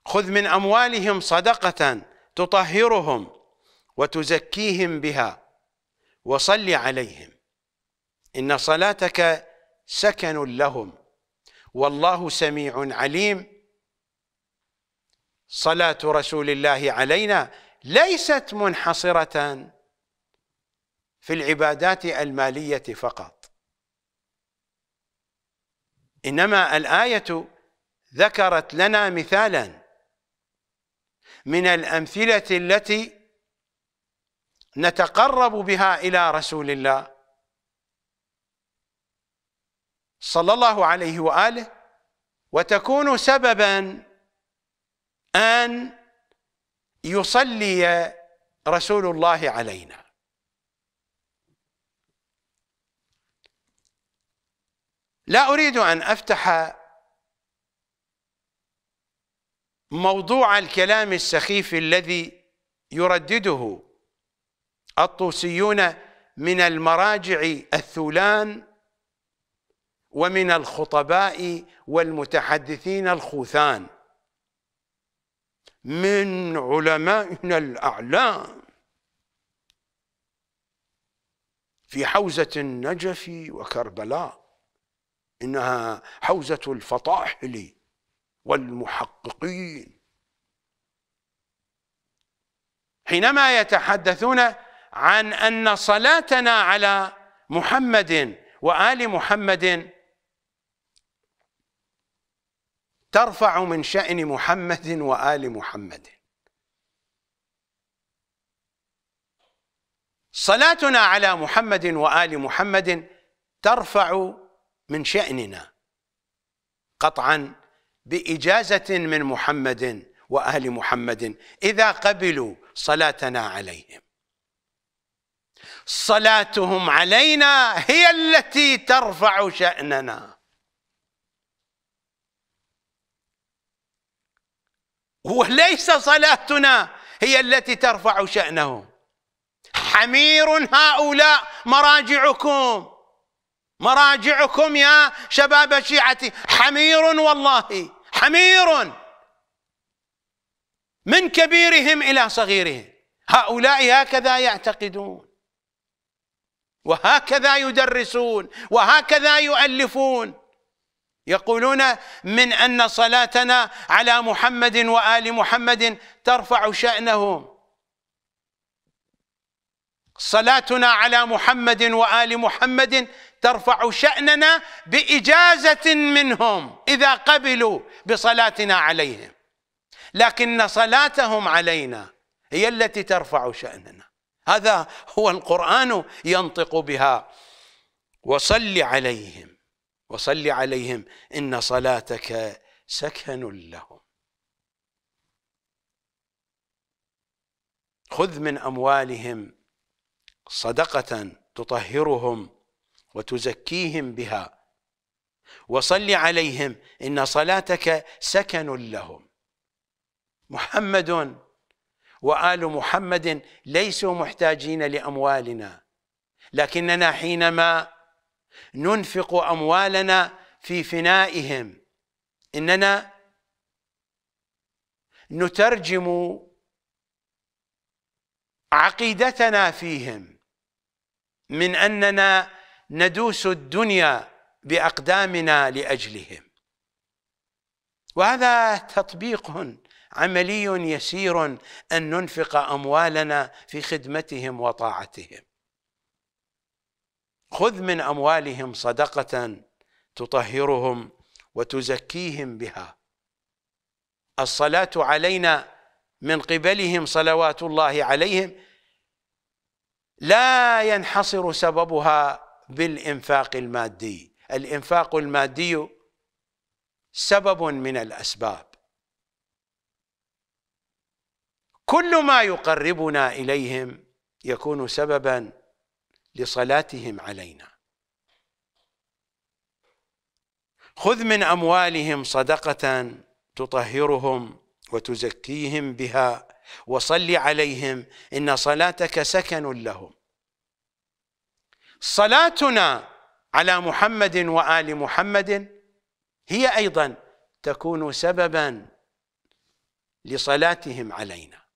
خذ من أموالهم صدقة تطهرهم وتزكيهم بها وصل عليهم إن صلاتك سكن لهم والله سميع عليم صلاة رسول الله علينا ليست منحصرة في العبادات المالية فقط إنما الآية ذكرت لنا مثالا من الأمثلة التي نتقرب بها إلى رسول الله صلى الله عليه وآله وتكون سببا أن يصلي رسول الله علينا لا أريد أن أفتح موضوع الكلام السخيف الذي يردده الطوسيون من المراجع الثولان ومن الخطباء والمتحدثين الخوثان من علمائنا الأعلام في حوزة النجف وكربلاء إنها حوزة الفطاحل والمحققين حينما يتحدثون عن أن صلاتنا على محمد وآل محمد ترفع من شأن محمد وآل محمد صلاتنا على محمد وآل محمد ترفع من شأننا قطعا بإجازة من محمد وآل محمد إذا قبلوا صلاتنا عليهم صلاتهم علينا هي التي ترفع شأننا وليس صلاتنا هي التي ترفع شأنهم حمير هؤلاء مراجعكم مراجعكم يا شباب شيعتي حمير والله حمير من كبيرهم إلى صغيرهم هؤلاء هكذا يعتقدون وهكذا يدرسون وهكذا يؤلفون يقولون من ان صلاتنا على محمد وال محمد ترفع شانهم صلاتنا على محمد وال محمد ترفع شاننا باجازه منهم اذا قبلوا بصلاتنا عليهم لكن صلاتهم علينا هي التي ترفع شاننا هذا هو القرآن ينطق بها وصل عليهم وصل عليهم إن صلاتك سكن لهم خذ من أموالهم صدقة تطهرهم وتزكيهم بها وصل عليهم إن صلاتك سكن لهم محمد وال محمد ليسوا محتاجين لاموالنا لكننا حينما ننفق اموالنا في فنائهم اننا نترجم عقيدتنا فيهم من اننا ندوس الدنيا باقدامنا لاجلهم وهذا تطبيق عملي يسير ان ننفق اموالنا في خدمتهم وطاعتهم خذ من اموالهم صدقه تطهرهم وتزكيهم بها الصلاه علينا من قبلهم صلوات الله عليهم لا ينحصر سببها بالانفاق المادي الانفاق المادي سبب من الاسباب كل ما يقربنا اليهم يكون سببا لصلاتهم علينا خذ من اموالهم صدقه تطهرهم وتزكيهم بها وصل عليهم ان صلاتك سكن لهم صلاتنا على محمد وال محمد هي ايضا تكون سببا لصلاتهم علينا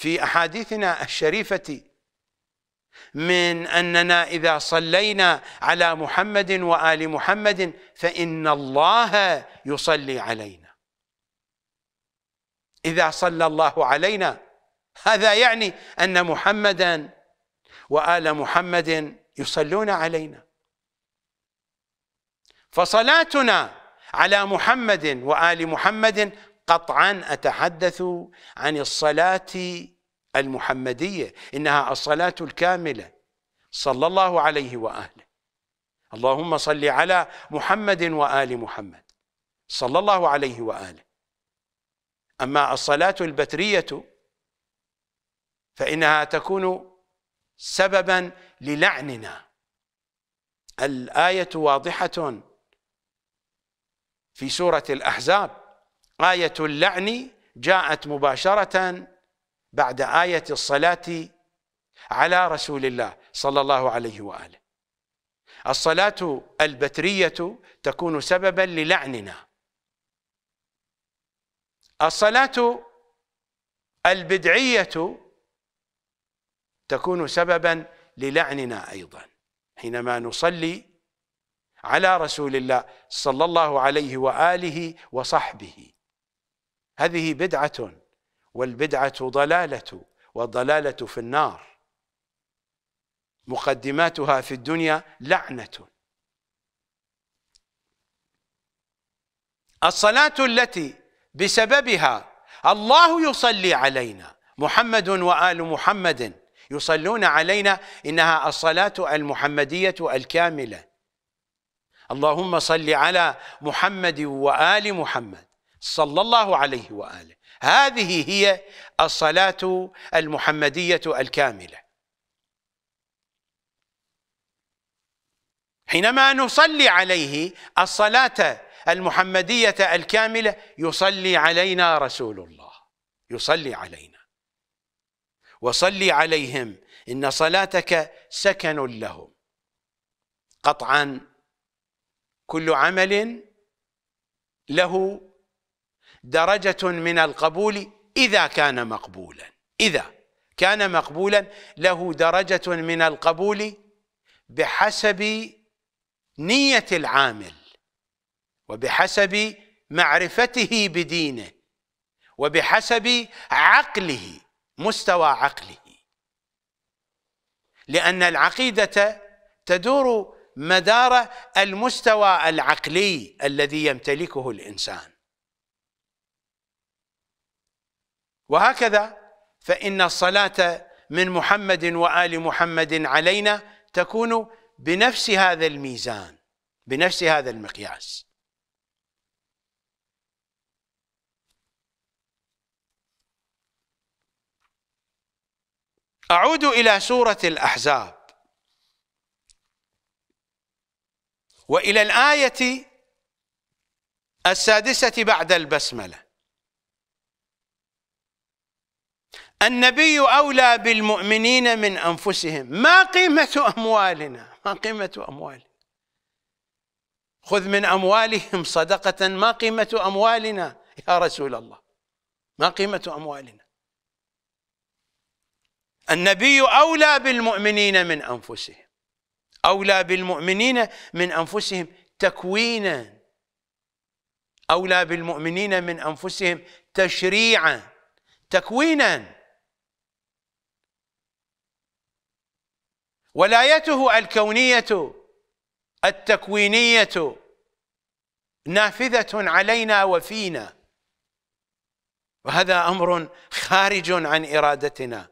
في أحاديثنا الشريفة من أننا إذا صلينا على محمد وآل محمد فإن الله يصلي علينا إذا صلى الله علينا هذا يعني أن محمدا وآل محمد يصلون علينا فصلاتنا على محمد وآل محمد قطعا أتحدث عن الصلاة المحمدية إنها الصلاة الكاملة صلى الله عليه وآله اللهم صل على محمد وآل محمد صلى الله عليه وآله أما الصلاة البترية فإنها تكون سببا للعننا الآية واضحة في سورة الأحزاب آية اللعن جاءت مباشرة بعد آية الصلاة على رسول الله صلى الله عليه وآله الصلاة البترية تكون سببا للعننا الصلاة البدعية تكون سببا للعننا أيضا حينما نصلي على رسول الله صلى الله عليه وآله وصحبه هذه بدعة والبدعة ضلالة والضلالة في النار مقدماتها في الدنيا لعنة الصلاة التي بسببها الله يصلي علينا محمد وآل محمد يصلون علينا إنها الصلاة المحمدية الكاملة اللهم صل على محمد وآل محمد صلى الله عليه واله هذه هي الصلاه المحمديه الكامله حينما نصلي عليه الصلاه المحمديه الكامله يصلي علينا رسول الله يصلي علينا وصلي عليهم ان صلاتك سكن لهم قطعا كل عمل له درجة من القبول إذا كان مقبولا إذا كان مقبولا له درجة من القبول بحسب نية العامل وبحسب معرفته بدينه وبحسب عقله مستوى عقله لأن العقيدة تدور مدار المستوى العقلي الذي يمتلكه الإنسان وهكذا فإن الصلاة من محمد وآل محمد علينا تكون بنفس هذا الميزان بنفس هذا المقياس أعود إلى سورة الأحزاب وإلى الآية السادسة بعد البسملة النبي أولى بالمؤمنين من أنفسهم ما قيمة أموالنا ما قيمة أموالنا خذ من أموالهم صدقة ما قيمة أموالنا يا رسول الله ما قيمة أموالنا النبي أولى بالمؤمنين من أنفسهم أولى بالمؤمنين من أنفسهم تكوينا أولى بالمؤمنين من أنفسهم تشريعا تكوينا ولايته الكونيه التكوينيه نافذه علينا وفينا وهذا امر خارج عن ارادتنا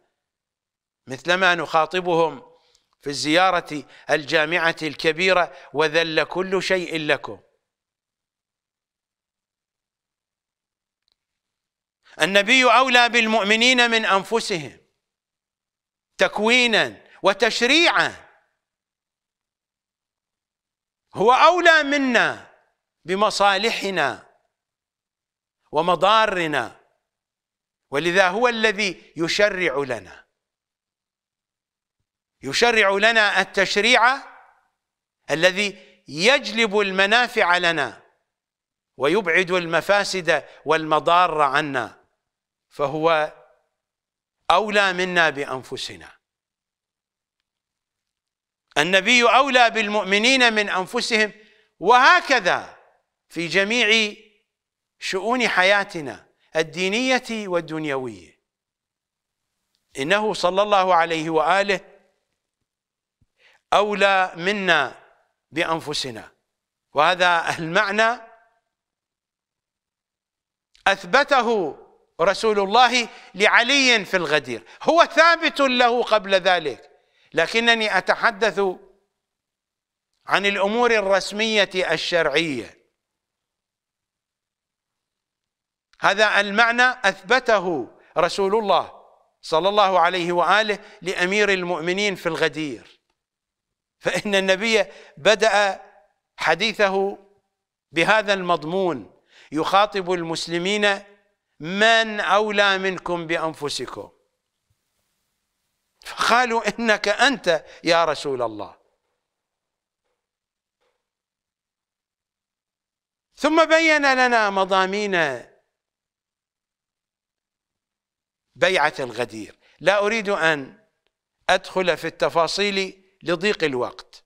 مثلما نخاطبهم في الزياره الجامعه الكبيره وذل كل شيء لكم النبي اولى بالمؤمنين من انفسهم تكوينا وتشريعه هو اولى منا بمصالحنا ومضارنا ولذا هو الذي يشرع لنا يشرع لنا التشريع الذي يجلب المنافع لنا ويبعد المفاسد والمضار عنا فهو اولى منا بانفسنا النبي أولى بالمؤمنين من أنفسهم وهكذا في جميع شؤون حياتنا الدينية والدنيوية إنه صلى الله عليه وآله أولى منا بأنفسنا وهذا المعنى أثبته رسول الله لعلي في الغدير هو ثابت له قبل ذلك لكنني اتحدث عن الامور الرسميه الشرعيه هذا المعنى اثبته رسول الله صلى الله عليه واله لامير المؤمنين في الغدير فان النبي بدا حديثه بهذا المضمون يخاطب المسلمين من اولى منكم بانفسكم فقالوا إنك أنت يا رسول الله ثم بين لنا مضامين بيعة الغدير لا أريد أن أدخل في التفاصيل لضيق الوقت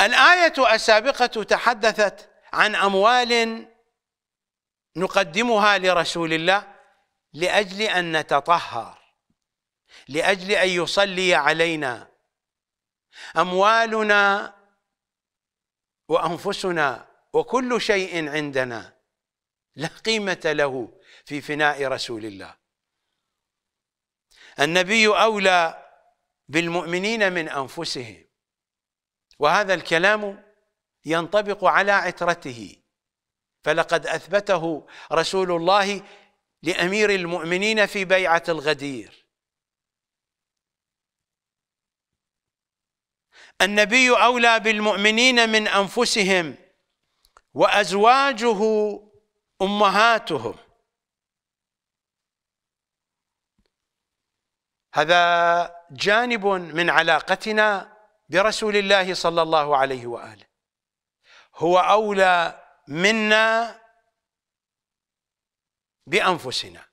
الآية السابقة تحدثت عن أموال نقدمها لرسول الله لاجل ان نتطهر لاجل ان يصلي علينا اموالنا وانفسنا وكل شيء عندنا لا قيمه له في فناء رسول الله النبي اولى بالمؤمنين من انفسهم وهذا الكلام ينطبق على عترته فلقد اثبته رسول الله لامير المؤمنين في بيعه الغدير النبي اولى بالمؤمنين من انفسهم وازواجه امهاتهم هذا جانب من علاقتنا برسول الله صلى الله عليه واله هو اولى منا بانفسنا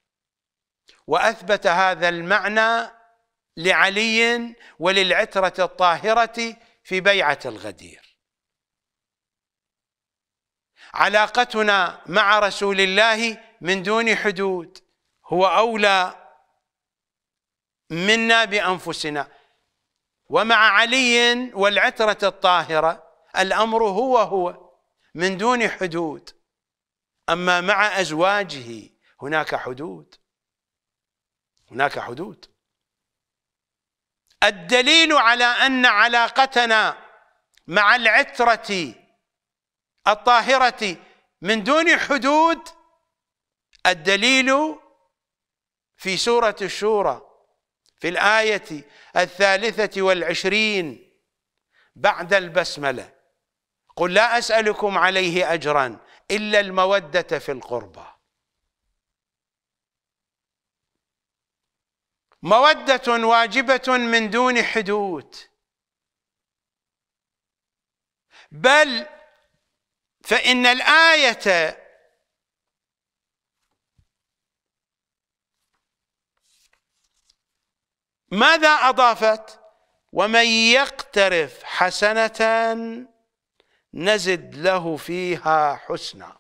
واثبت هذا المعنى لعلي وللعتره الطاهره في بيعه الغدير علاقتنا مع رسول الله من دون حدود هو اولى منا بانفسنا ومع علي والعتره الطاهره الامر هو هو من دون حدود اما مع ازواجه هناك حدود هناك حدود الدليل على أن علاقتنا مع العترة الطاهرة من دون حدود الدليل في سورة الشورى في الآية الثالثة والعشرين بعد البسملة قل لا أسألكم عليه أجرا إلا المودة في القربى موده واجبه من دون حدود بل فان الايه ماذا اضافت ومن يقترف حسنه نزد له فيها حسنا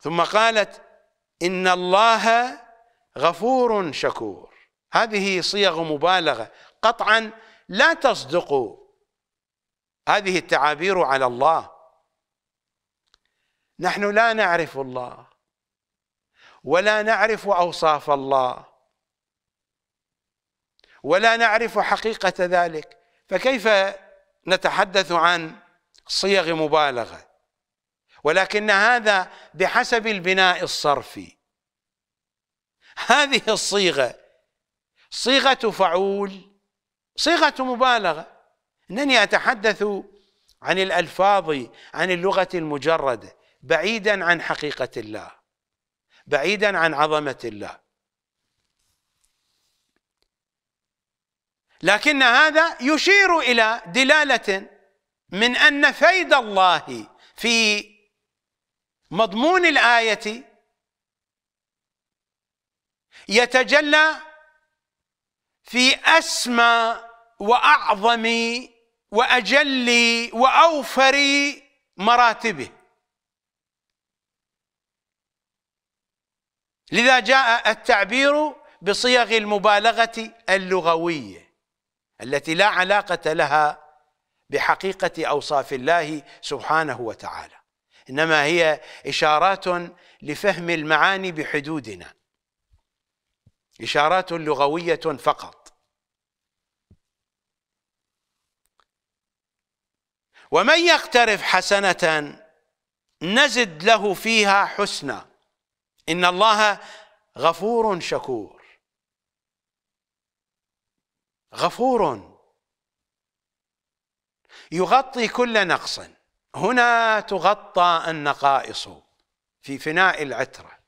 ثم قالت ان الله غفور شكور هذه صيغ مبالغة قطعا لا تصدق هذه التعابير على الله نحن لا نعرف الله ولا نعرف أوصاف الله ولا نعرف حقيقة ذلك فكيف نتحدث عن صيغ مبالغة ولكن هذا بحسب البناء الصرفي هذه الصيغة صيغة فعول صيغة مبالغة أنني أتحدث عن الألفاظ عن اللغة المجردة بعيدا عن حقيقة الله بعيدا عن عظمة الله لكن هذا يشير إلى دلالة من أن فيد الله في مضمون الآية يتجلى في اسمى واعظم واجل واوفر مراتبه لذا جاء التعبير بصيغ المبالغه اللغويه التي لا علاقه لها بحقيقه اوصاف الله سبحانه وتعالى انما هي اشارات لفهم المعاني بحدودنا إشارات لغوية فقط ومن يقترف حسنة نزد له فيها حسنا إن الله غفور شكور غفور يغطي كل نقص هنا تغطى النقائص في فناء العترة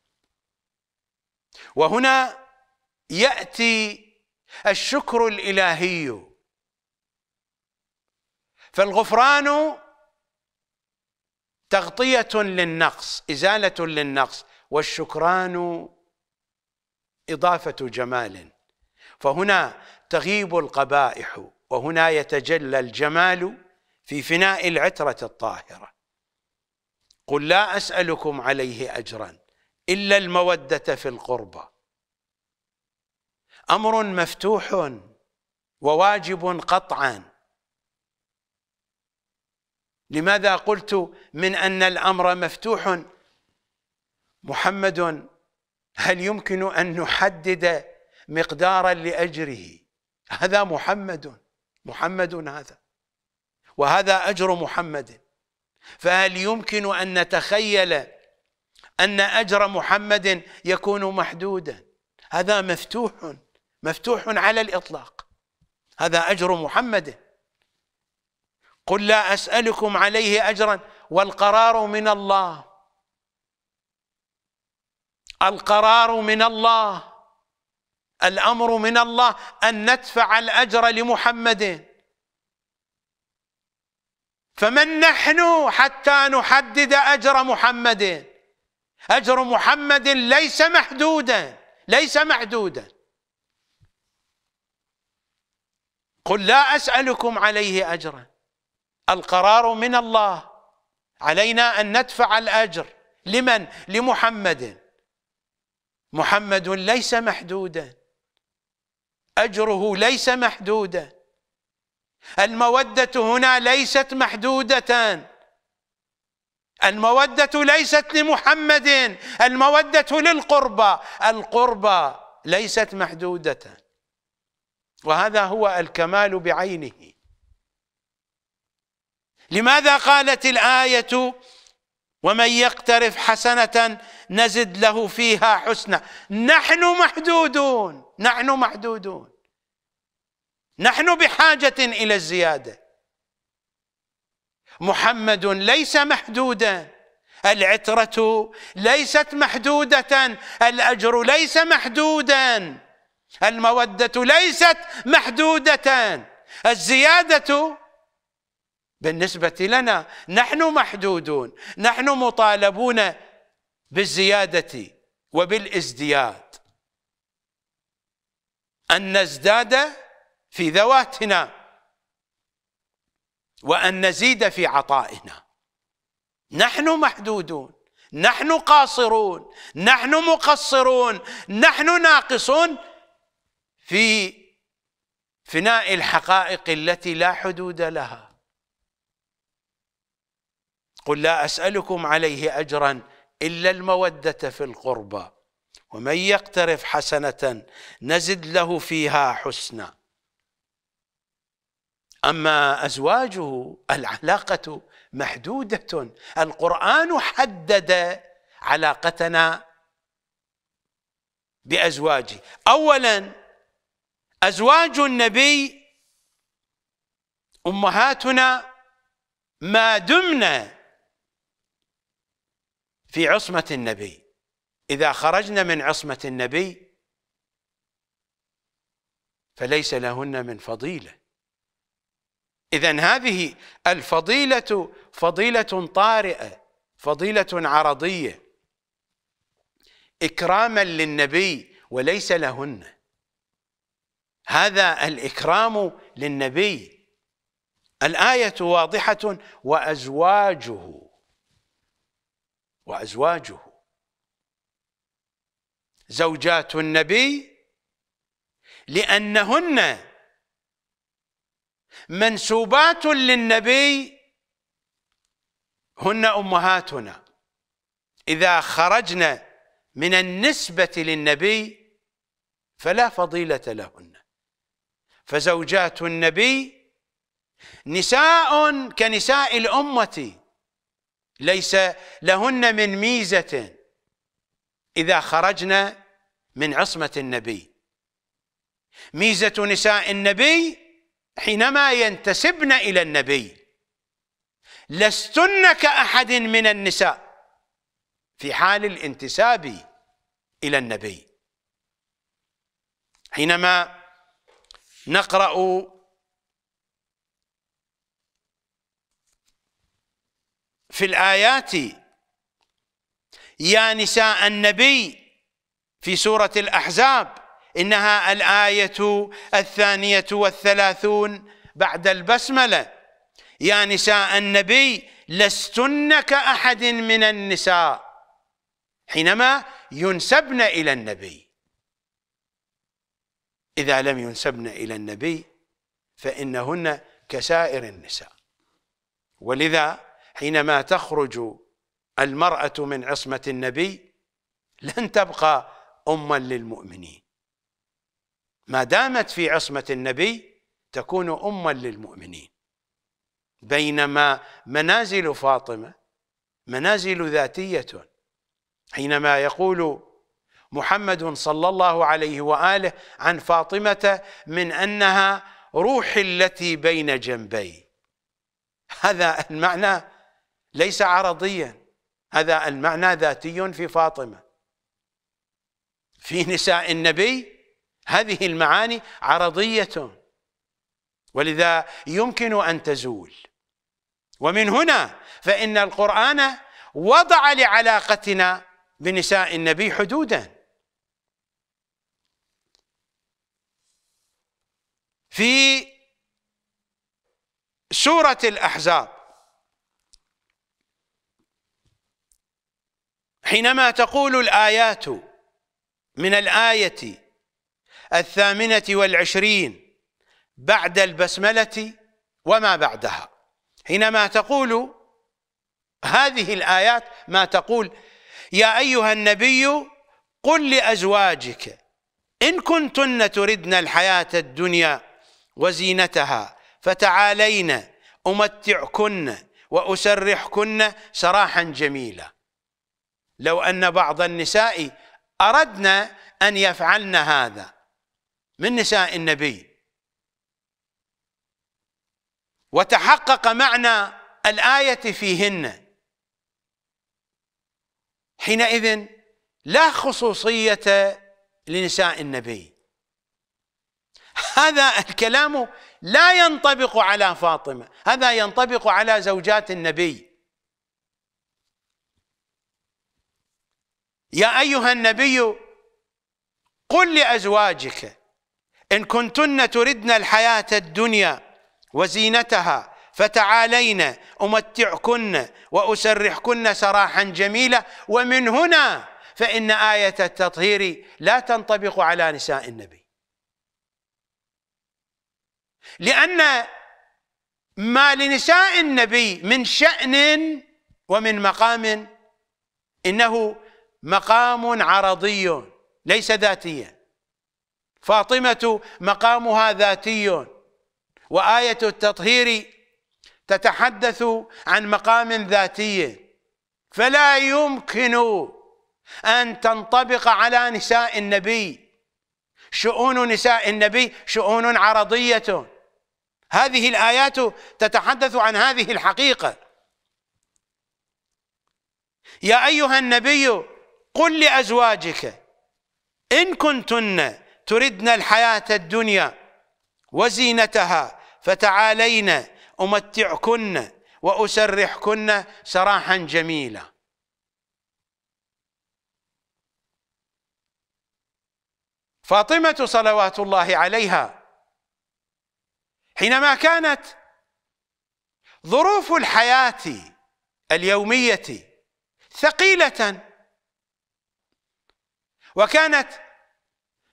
وهنا ياتي الشكر الالهي فالغفران تغطيه للنقص ازاله للنقص والشكران اضافه جمال فهنا تغيب القبائح وهنا يتجلى الجمال في فناء العتره الطاهره قل لا اسالكم عليه اجرا الا الموده في القربى امر مفتوح وواجب قطعا لماذا قلت من ان الامر مفتوح محمد هل يمكن ان نحدد مقدارا لاجره هذا محمد محمد هذا وهذا اجر محمد فهل يمكن ان نتخيل ان اجر محمد يكون محدودا هذا مفتوح مفتوح على الإطلاق هذا أجر محمد قل لا أسألكم عليه أجرا والقرار من الله القرار من الله الأمر من الله أن ندفع الأجر لمحمد فمن نحن حتى نحدد أجر محمد أجر محمد ليس محدودا ليس محدودا قل لا أسألكم عليه أجرا القرار من الله علينا أن ندفع الأجر لمن؟ لمحمد محمد ليس محدودا أجره ليس محدودا المودة هنا ليست محدودة المودة ليست لمحمد المودة للقربى القربى ليست محدودة وهذا هو الكمال بعينه لماذا قالت الآية ومن يقترف حسنة نزد له فيها حسنة نحن محدودون نحن محدودون نحن بحاجة إلى الزيادة محمد ليس محدودا العترة ليست محدودة الأجر ليس محدودا المودة ليست محدودة الزيادة بالنسبة لنا نحن محدودون نحن مطالبون بالزيادة وبالازدياد أن نزداد في ذواتنا وأن نزيد في عطائنا نحن محدودون نحن قاصرون نحن مقصرون نحن ناقصون في فناء الحقائق التي لا حدود لها قل لا أسألكم عليه أجرا إلا المودة في القربى ومن يقترف حسنة نزد له فيها حسنا أما أزواجه العلاقة محدودة القرآن حدد علاقتنا بأزواجه أولاً أزواج النبي أمهاتنا ما دمنا في عصمة النبي إذا خرجنا من عصمة النبي فليس لهن من فضيلة إذا هذه الفضيلة فضيلة طارئة فضيلة عرضية إكراما للنبي وليس لهن هذا الإكرام للنبي الآية واضحة وأزواجه وأزواجه زوجات النبي لأنهن منسوبات للنبي هن أمهاتنا إذا خرجنا من النسبة للنبي فلا فضيلة لهن فزوجات النبي نساء كنساء الأمة ليس لهن من ميزة إذا خرجنا من عصمة النبي ميزة نساء النبي حينما ينتسبن إلى النبي لستن كأحد من النساء في حال الانتساب إلى النبي حينما نقرأ في الآيات يا نساء النبي في سورة الأحزاب إنها الآية الثانية والثلاثون بعد البسملة يا نساء النبي لستن كأحد من النساء حينما ينسبن إلى النبي إذا لم ينسبن إلى النبي فإنهن كسائر النساء ولذا حينما تخرج المرأة من عصمة النبي لن تبقى أما للمؤمنين ما دامت في عصمة النبي تكون أما للمؤمنين بينما منازل فاطمة منازل ذاتية حينما يقول محمد صلى الله عليه واله عن فاطمه من انها روحي التي بين جنبي هذا المعنى ليس عرضيا هذا المعنى ذاتي في فاطمه في نساء النبي هذه المعاني عرضيه ولذا يمكن ان تزول ومن هنا فان القران وضع لعلاقتنا بنساء النبي حدودا في سورة الأحزاب حينما تقول الآيات من الآية الثامنة والعشرين بعد البسملة وما بعدها حينما تقول هذه الآيات ما تقول يا أيها النبي قل لأزواجك إن كنتن تردن الحياة الدنيا وزينتها فتعالين أمتعكن وأسرحكن سراحا جميلا لو أن بعض النساء أردنا أن يفعلن هذا من نساء النبي وتحقق معنى الآية فيهن حينئذ لا خصوصية لنساء النبي هذا الكلام لا ينطبق على فاطمة هذا ينطبق على زوجات النبي يا أيها النبي قل لأزواجك إن كنتن تردن الحياة الدنيا وزينتها فتعالين أمتعكن وأسرحكن سراحا جميلا ومن هنا فإن آية التطهير لا تنطبق على نساء النبي لأن ما لنساء النبي من شأن ومن مقام إنه مقام عرضي ليس ذاتيا فاطمة مقامها ذاتي وآية التطهير تتحدث عن مقام ذاتي فلا يمكن أن تنطبق على نساء النبي شؤون نساء النبي شؤون عرضية هذه الآيات تتحدث عن هذه الحقيقة يا أيها النبي قل لأزواجك إن كنتن تردن الحياة الدنيا وزينتها فتعالين أمتعكن وأسرحكن سراحا جميلا فاطمة صلوات الله عليها حينما كانت ظروف الحياة اليومية ثقيلة وكانت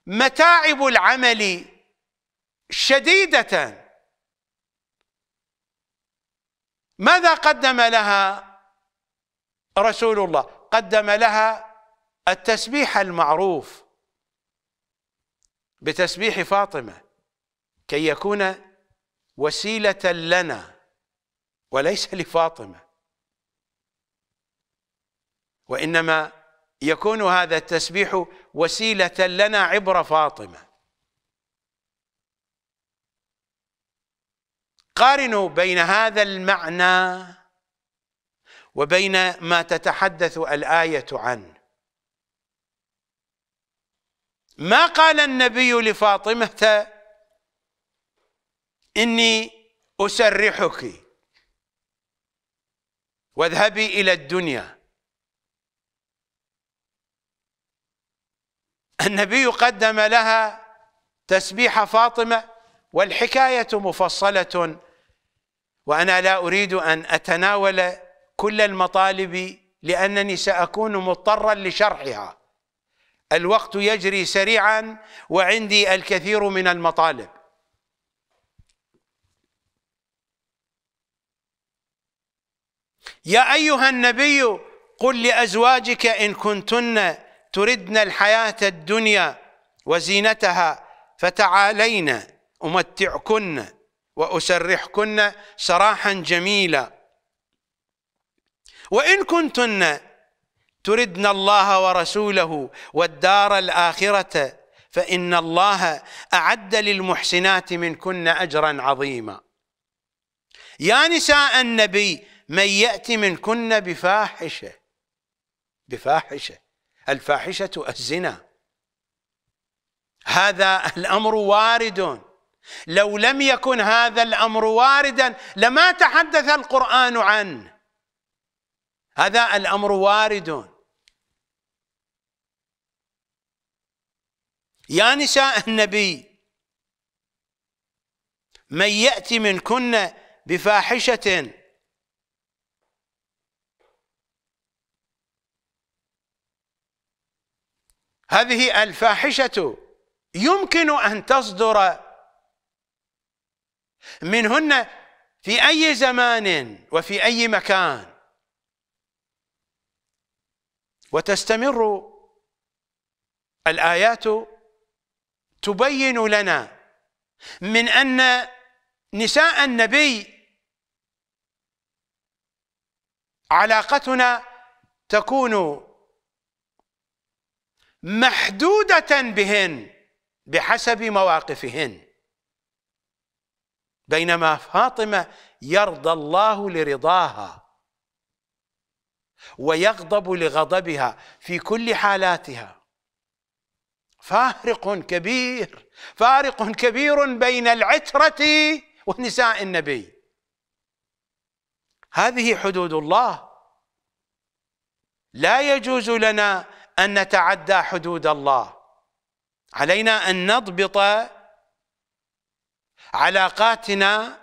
متاعب العمل شديدة ماذا قدم لها رسول الله قدم لها التسبيح المعروف بتسبيح فاطمة كي يكون وسيلة لنا وليس لفاطمة وإنما يكون هذا التسبيح وسيلة لنا عبر فاطمة قارنوا بين هذا المعنى وبين ما تتحدث الآية عنه ما قال النبي لفاطمة إني أسرحك واذهبي إلى الدنيا النبي قدم لها تسبيح فاطمة والحكاية مفصلة وأنا لا أريد أن أتناول كل المطالب لأنني سأكون مضطرا لشرحها الوقت يجري سريعا وعندي الكثير من المطالب يا أيها النبي قل لأزواجك إن كنتن تردن الحياة الدنيا وزينتها فتعالين أمتعكن وأسرحكن سراحا جميلا وإن كنتن تردن الله ورسوله والدار الآخرة فإن الله أعد للمحسنات منكن أجرا عظيما يا نساء النبي من يأتي منكن بفاحشة بفاحشة الفاحشة الزنا هذا الأمر وارد لو لم يكن هذا الأمر واردا لما تحدث القرآن عنه هذا الأمر وارد يا نساء النبي من يأتي منكن بفاحشة هذه الفاحشة يمكن أن تصدر منهن في أي زمان وفي أي مكان وتستمر الآيات تبين لنا من أن نساء النبي علاقتنا تكون محدودة بهن بحسب مواقفهن بينما فاطمة يرضى الله لرضاها ويغضب لغضبها في كل حالاتها فارق كبير فارق كبير بين العترة ونساء النبي هذه حدود الله لا يجوز لنا أن نتعدى حدود الله علينا أن نضبط علاقاتنا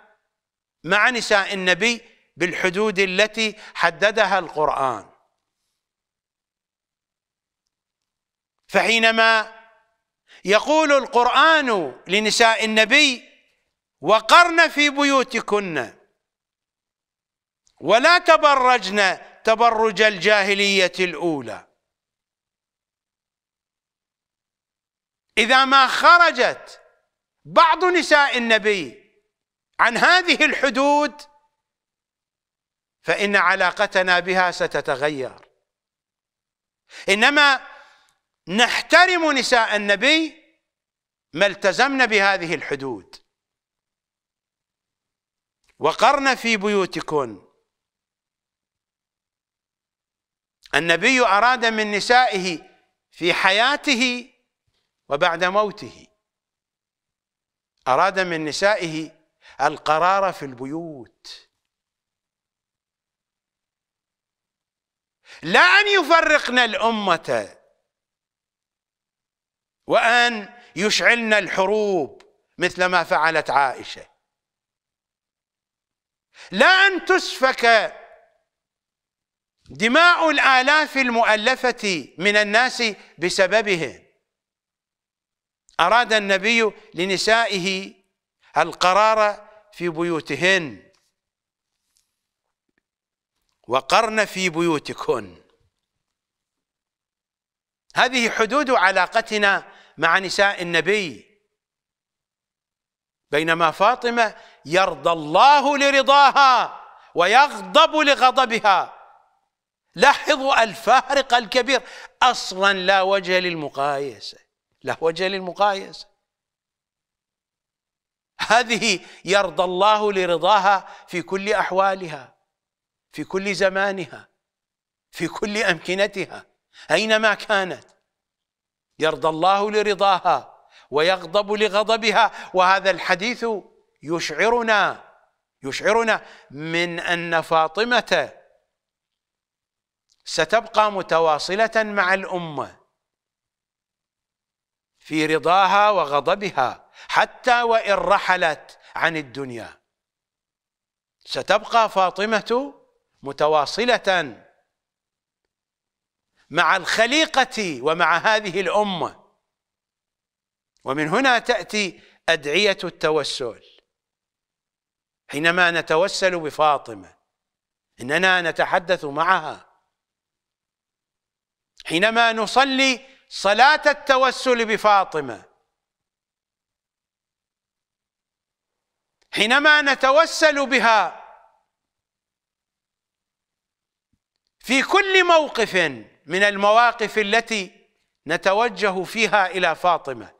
مع نساء النبي بالحدود التي حددها القرآن فحينما يقول القرآن لنساء النبي وقرن في بيوتكن ولا تبرجن تبرج الجاهلية الأولى إذا ما خرجت بعض نساء النبي عن هذه الحدود فإن علاقتنا بها ستتغير إنما نحترم نساء النبي ما التزمن بهذه الحدود وقرن في بيوتكن النبي أراد من نسائه في حياته وبعد موته أراد من نسائه القرار في البيوت لا أن يفرقن الأمة وأن يشعلن الحروب مثل ما فعلت عائشة لا أن تسفك دماء الآلاف المؤلفة من الناس بسببهم أراد النبي لنسائه القرار في بيوتهن وقرن في بيوتكن هذه حدود علاقتنا مع نساء النبي بينما فاطمة يرضى الله لرضاها ويغضب لغضبها لاحظوا الفارق الكبير أصلا لا وجه للمقايسة له وجه للمقايسة هذه يرضى الله لرضاها في كل أحوالها في كل زمانها في كل أمكنتها أينما كانت يرضى الله لرضاها ويغضب لغضبها وهذا الحديث يشعرنا يشعرنا من ان فاطمه ستبقى متواصله مع الامه في رضاها وغضبها حتى وان رحلت عن الدنيا ستبقى فاطمه متواصله مع الخليقه ومع هذه الامه ومن هنا تاتي ادعيه التوسل حينما نتوسل بفاطمه اننا نتحدث معها حينما نصلي صلاة التوسل بفاطمة حينما نتوسل بها في كل موقف من المواقف التي نتوجه فيها إلى فاطمة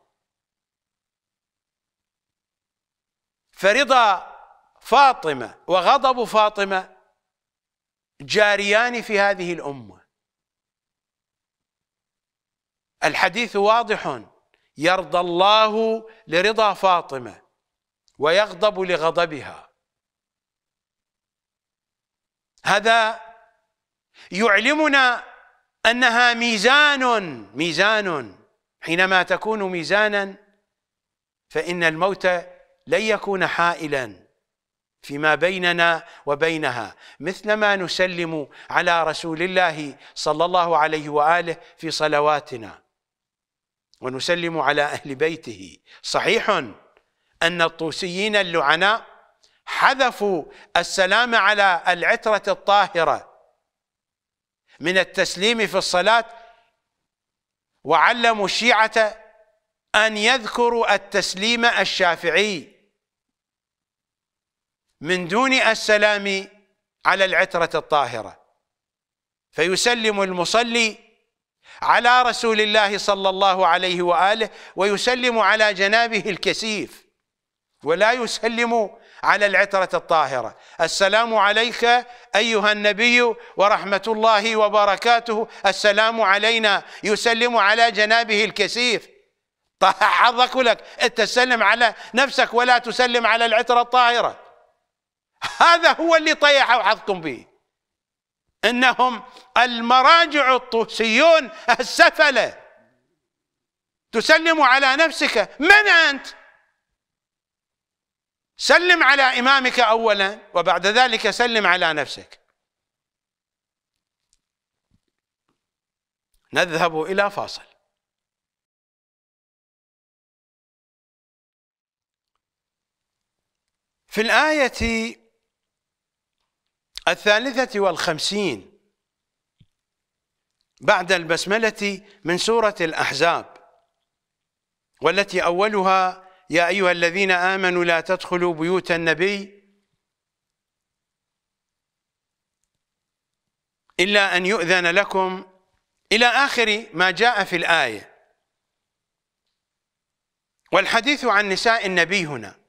فرضا فاطمة وغضب فاطمة جاريان في هذه الأمة الحديث واضح يرضى الله لرضا فاطمه ويغضب لغضبها هذا يعلمنا انها ميزان ميزان حينما تكون ميزانا فان الموت لن يكون حائلا فيما بيننا وبينها مثلما نسلم على رسول الله صلى الله عليه واله في صلواتنا ونسلم على أهل بيته صحيح أن الطوسيين اللعناء حذفوا السلام على العترة الطاهرة من التسليم في الصلاة وعلموا الشيعة أن يذكروا التسليم الشافعي من دون السلام على العترة الطاهرة فيسلم المصلي على رسول الله صلى الله عليه واله ويسلم على جنابه الكسيف ولا يسلم على العترة الطاهرة السلام عليك أيها النبي ورحمة الله وبركاته السلام علينا يسلم على جنابه الكسيف حظك لك أنت تسلم على نفسك ولا تسلم على العترة الطاهرة هذا هو اللي طيحوا حظكم به انهم المراجع الطوسيون السفله تسلم على نفسك من انت سلم على امامك اولا وبعد ذلك سلم على نفسك نذهب الى فاصل في الايه الثالثة والخمسين بعد البسملة من سورة الأحزاب والتي أولها يا أيها الذين آمنوا لا تدخلوا بيوت النبي إلا أن يؤذن لكم إلى آخر ما جاء في الآية والحديث عن نساء النبي هنا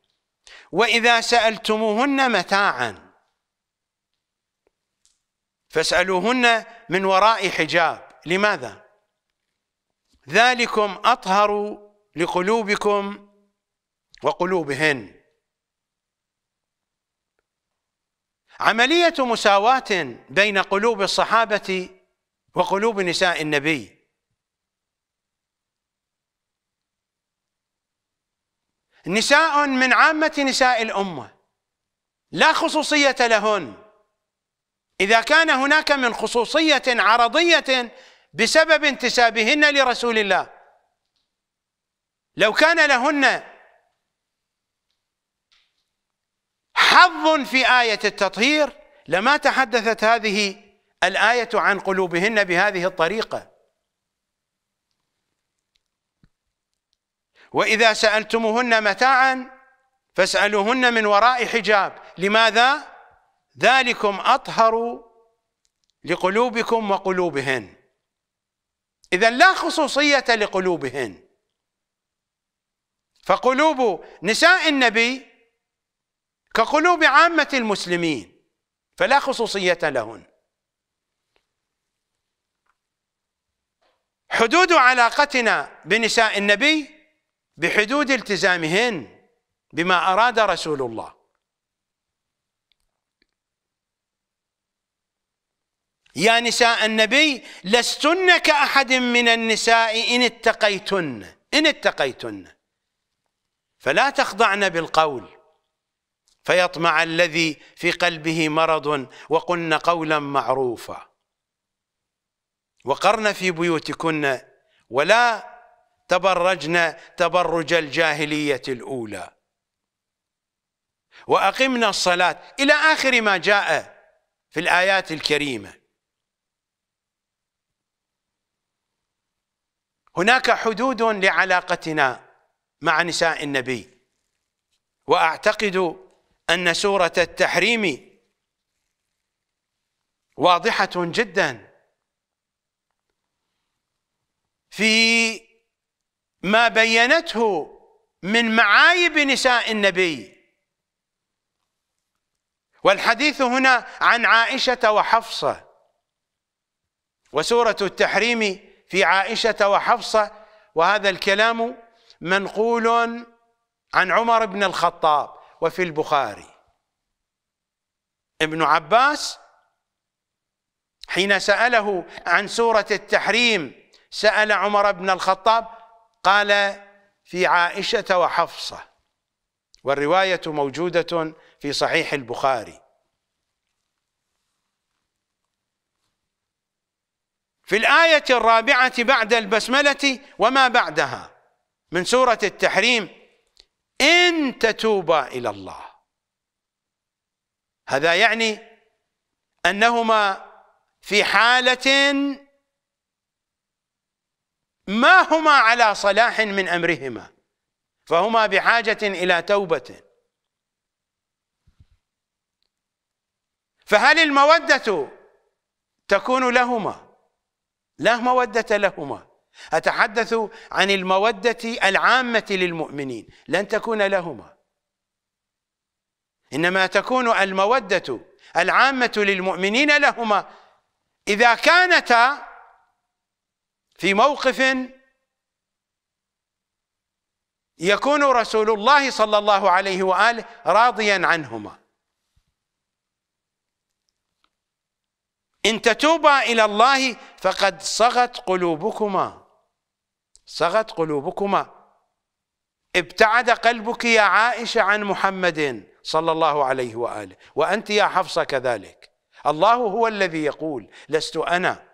وإذا سألتموهن متاعاً فاسألوهن من وراء حجاب لماذا؟ ذلكم أطهر لقلوبكم وقلوبهن عملية مساواة بين قلوب الصحابة وقلوب نساء النبي نساء من عامة نساء الأمة لا خصوصية لهن إذا كان هناك من خصوصية عرضية بسبب انتسابهن لرسول الله لو كان لهن حظ في آية التطهير لما تحدثت هذه الآية عن قلوبهن بهذه الطريقة وإذا سألتموهن متاعا فاسألوهن من وراء حجاب لماذا؟ ذلكم أطهر لقلوبكم وقلوبهن إذا لا خصوصية لقلوبهن فقلوب نساء النبي كقلوب عامة المسلمين فلا خصوصية لهن حدود علاقتنا بنساء النبي بحدود التزامهن بما أراد رسول الله يا نساء النبي لستن كأحد من النساء إن اتقيتن إن اتقيتن فلا تخضعن بالقول فيطمع الذي في قلبه مرض وقلن قولا معروفا وقرن في بيوتكن ولا تبرجن تبرج الجاهلية الأولى وأقمنا الصلاة إلى آخر ما جاء في الآيات الكريمة هناك حدود لعلاقتنا مع نساء النبي وأعتقد أن سورة التحريم واضحة جدا في ما بينته من معايب نساء النبي والحديث هنا عن عائشة وحفصة وسورة التحريم في عائشة وحفصة وهذا الكلام منقول عن عمر بن الخطاب وفي البخاري ابن عباس حين سأله عن سورة التحريم سأل عمر بن الخطاب قال في عائشة وحفصة والرواية موجودة في صحيح البخاري في الآية الرابعة بعد البسملة وما بعدها من سورة التحريم إن تتوبا إلى الله هذا يعني أنهما في حالة ما هما على صلاح من أمرهما فهما بحاجة إلى توبة فهل المودة تكون لهما؟ لا مودة لهما أتحدث عن المودة العامة للمؤمنين لن تكون لهما إنما تكون المودة العامة للمؤمنين لهما إذا كانتا في موقف يكون رسول الله صلى الله عليه وآله راضيا عنهما إن تتوبا إلى الله فقد صغت قلوبكما صغت قلوبكما ابتعد قلبك يا عائشة عن محمد صلى الله عليه وآله وأنت يا حفصة كذلك الله هو الذي يقول لست أنا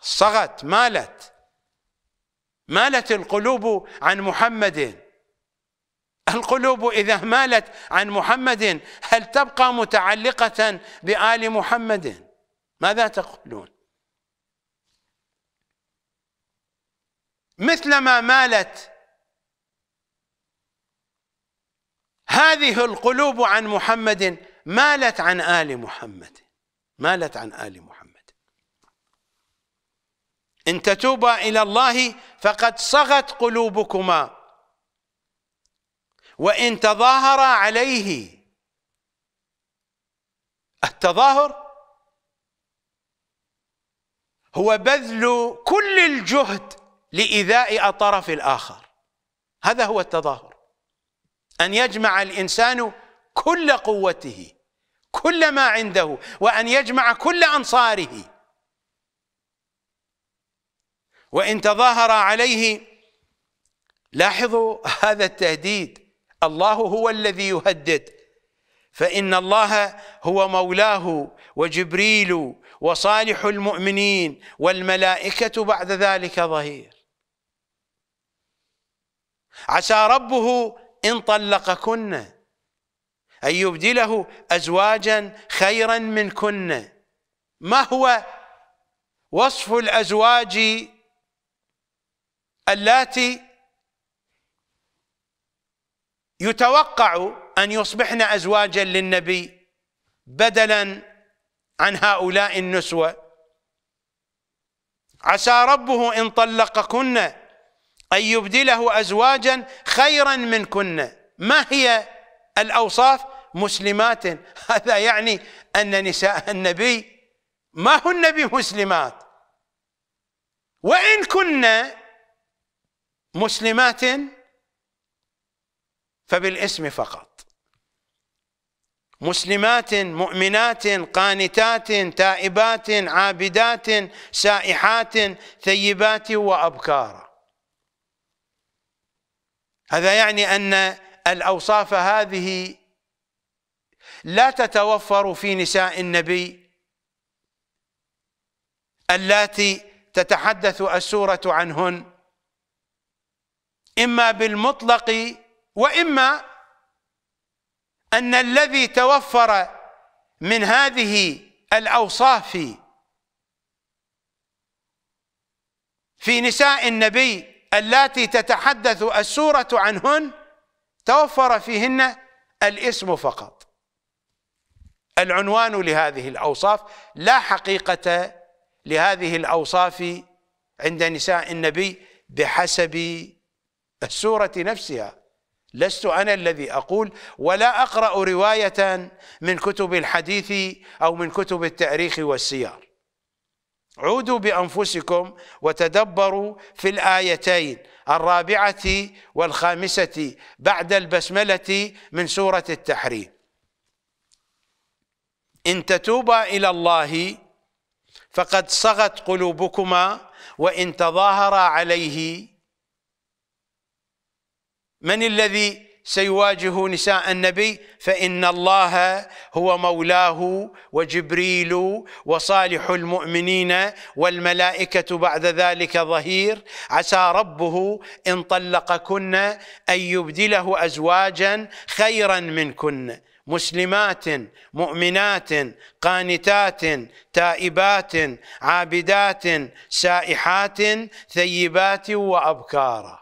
صغت مالت مالت القلوب عن محمد القلوب إذا مالت عن محمد هل تبقى متعلقة بآل محمد؟ ماذا تقولون مثلما مالت هذه القلوب عن محمد مالت عن آل محمد مالت عن آل محمد إن تتوبا إلى الله فقد صغت قلوبكما وإن تظاهرا عليه التظاهر هو بذل كل الجهد لإيذاء الطرف الآخر هذا هو التظاهر أن يجمع الإنسان كل قوته كل ما عنده وأن يجمع كل أنصاره وإن تظاهر عليه لاحظوا هذا التهديد الله هو الذي يهدد فإن الله هو مولاه وجبريل وصالح المؤمنين والملائكة بعد ذلك ظهير عسى ربه إن طلقكن أن يبدله أزواجا خيرا منكن ما هو وصف الأزواج اللاتي يتوقع أن يصبحن أزواجا للنبي بدلا عن هؤلاء النسوة عسى ربه إن طلقكن أن يبدله أزواجا خيرا منكن ما هي الأوصاف مسلمات هذا يعني أن نساء النبي ما هن بمسلمات وإن كن مسلمات فبالاسم فقط مسلمات مؤمنات قانتات تائبات عابدات سائحات ثيبات وأبكار هذا يعني أن الأوصاف هذه لا تتوفر في نساء النبي اللاتي تتحدث السورة عنهن إما بالمطلق وإما أن الذي توفر من هذه الأوصاف في نساء النبي اللاتي تتحدث السورة عنهن توفر فيهن الاسم فقط العنوان لهذه الأوصاف لا حقيقة لهذه الأوصاف عند نساء النبي بحسب السورة نفسها لست أنا الذي أقول ولا أقرأ رواية من كتب الحديث أو من كتب التاريخ والسير عودوا بأنفسكم وتدبروا في الآيتين الرابعة والخامسة بعد البسملة من سورة التحريم إن تتوبا إلى الله فقد صغت قلوبكما وإن تظاهرا عليه من الذي سيواجه نساء النبي فإن الله هو مولاه وجبريل وصالح المؤمنين والملائكة بعد ذلك ظهير عسى ربه إن طلقكن أن يبدله أزواجا خيرا منكن مسلمات مؤمنات قانتات تائبات عابدات سائحات ثيبات وأبكارا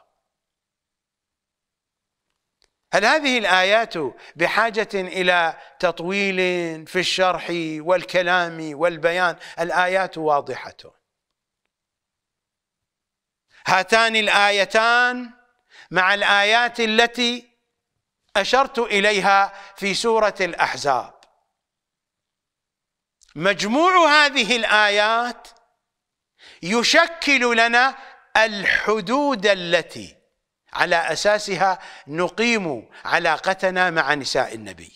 هل هذه الآيات بحاجة إلى تطويل في الشرح والكلام والبيان الآيات واضحة هاتان الآيتان مع الآيات التي أشرت إليها في سورة الأحزاب مجموع هذه الآيات يشكل لنا الحدود التي على أساسها نقيم علاقتنا مع نساء النبي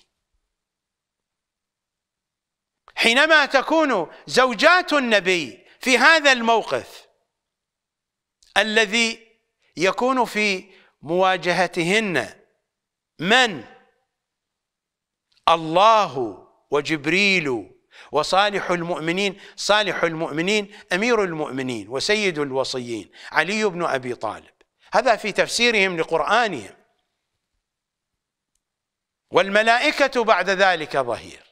حينما تكون زوجات النبي في هذا الموقف الذي يكون في مواجهتهن من الله وجبريل وصالح المؤمنين صالح المؤمنين امير المؤمنين وسيد الوصيين علي بن ابي طالب هذا في تفسيرهم لقرآنهم والملائكة بعد ذلك ظهير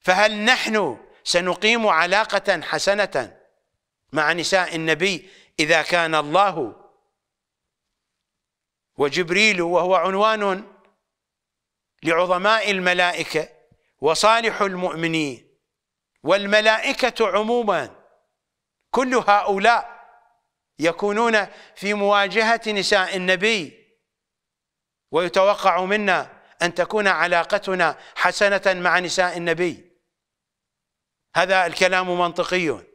فهل نحن سنقيم علاقة حسنة مع نساء النبي إذا كان الله وجبريل وهو عنوان لعظماء الملائكة وصالح المؤمنين والملائكة عموما كل هؤلاء يكونون في مواجهة نساء النبي ويتوقع منا أن تكون علاقتنا حسنة مع نساء النبي هذا الكلام منطقي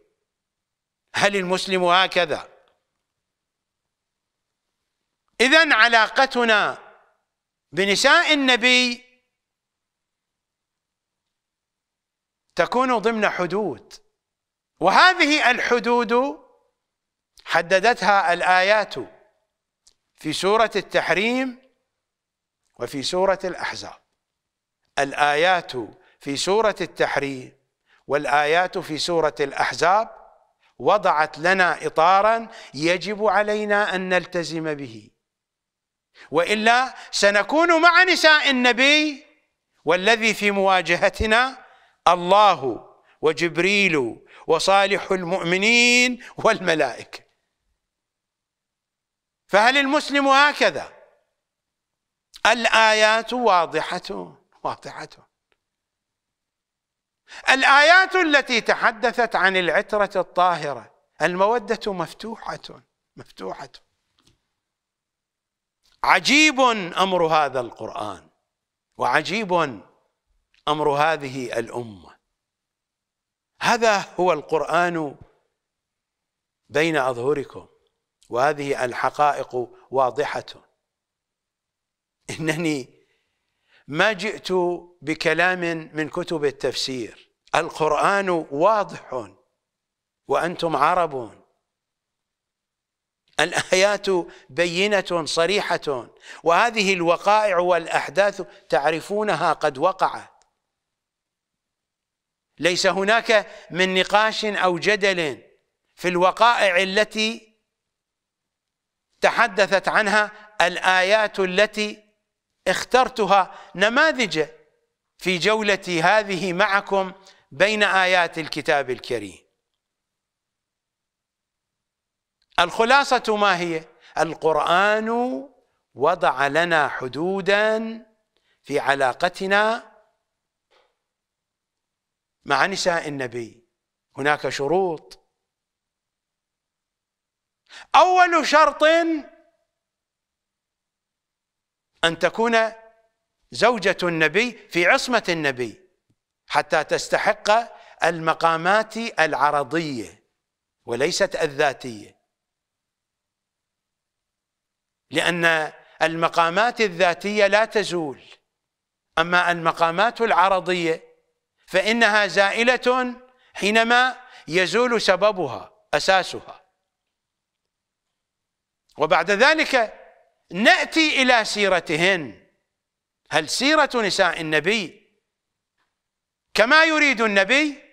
هل المسلم هكذا إذا علاقتنا بنساء النبي تكون ضمن حدود وهذه الحدود حددتها الآيات في سورة التحريم وفي سورة الأحزاب الآيات في سورة التحريم والآيات في سورة الأحزاب وضعت لنا إطارا يجب علينا أن نلتزم به وإلا سنكون مع نساء النبي والذي في مواجهتنا الله وجبريل وصالح المؤمنين والملائكه فهل المسلم هكذا الآيات واضحة واضحة الآيات التي تحدثت عن العترة الطاهرة المودة مفتوحة مفتوحة عجيب أمر هذا القرآن وعجيب أمر هذه الأمة هذا هو القرآن بين أظهركم وهذه الحقائق واضحة إنني ما جئت بكلام من كتب التفسير القرآن واضح وأنتم عرب الآيات بينة صريحة وهذه الوقائع والأحداث تعرفونها قد وقعت ليس هناك من نقاش أو جدل في الوقائع التي تحدثت عنها الآيات التي اخترتها نماذج في جولتي هذه معكم بين آيات الكتاب الكريم الخلاصة ما هي؟ القرآن وضع لنا حدودا في علاقتنا مع نساء النبي هناك شروط اول شرط ان تكون زوجه النبي في عصمه النبي حتى تستحق المقامات العرضيه وليست الذاتيه لان المقامات الذاتيه لا تزول اما المقامات العرضيه فانها زائله حينما يزول سببها اساسها وبعد ذلك ناتي الى سيرتهن هل سيره نساء النبي كما يريد النبي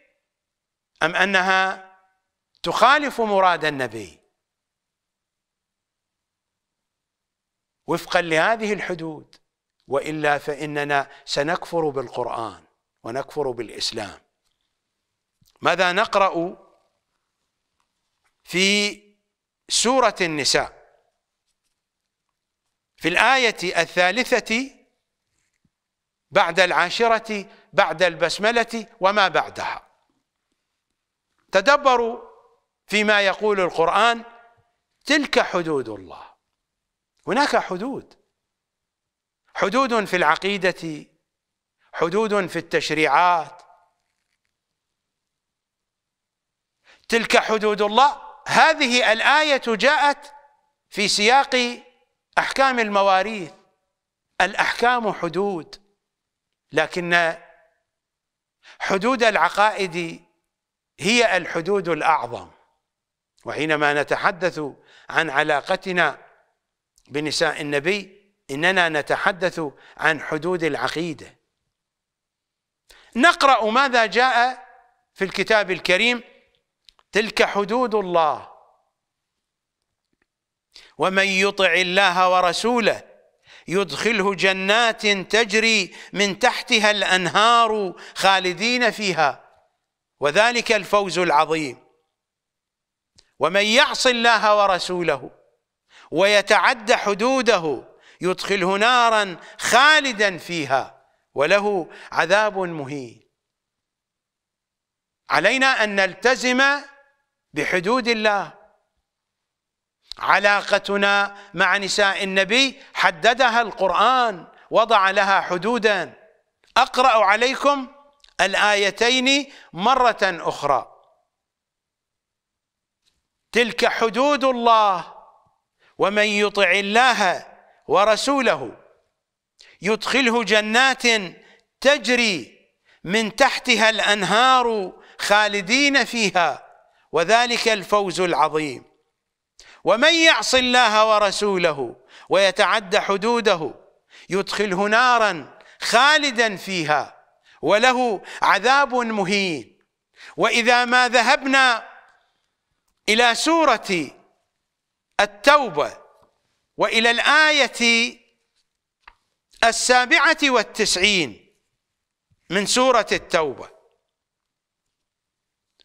ام انها تخالف مراد النبي وفقا لهذه الحدود والا فاننا سنكفر بالقران ونكفر بالاسلام ماذا نقرا في سوره النساء في الآية الثالثة بعد العاشرة بعد البسملة وما بعدها تدبروا فيما يقول القرآن تلك حدود الله هناك حدود حدود في العقيدة حدود في التشريعات تلك حدود الله هذه الآية جاءت في سياق أحكام المواريث الأحكام حدود لكن حدود العقائد هي الحدود الأعظم وحينما نتحدث عن علاقتنا بنساء النبي إننا نتحدث عن حدود العقيدة نقرأ ماذا جاء في الكتاب الكريم تلك حدود الله ومن يطع الله ورسوله يدخله جنات تجري من تحتها الانهار خالدين فيها وذلك الفوز العظيم ومن يعص الله ورسوله ويتعد حدوده يدخله نارا خالدا فيها وله عذاب مهين علينا ان نلتزم بحدود الله علاقتنا مع نساء النبي حددها القرآن وضع لها حدودا أقرأ عليكم الآيتين مرة أخرى تلك حدود الله ومن يطع الله ورسوله يدخله جنات تجري من تحتها الأنهار خالدين فيها وذلك الفوز العظيم ومن يعص الله ورسوله ويتعدى حدوده يدخله نارا خالدا فيها وله عذاب مهين واذا ما ذهبنا الى سوره التوبه والى الايه السابعه والتسعين من سوره التوبه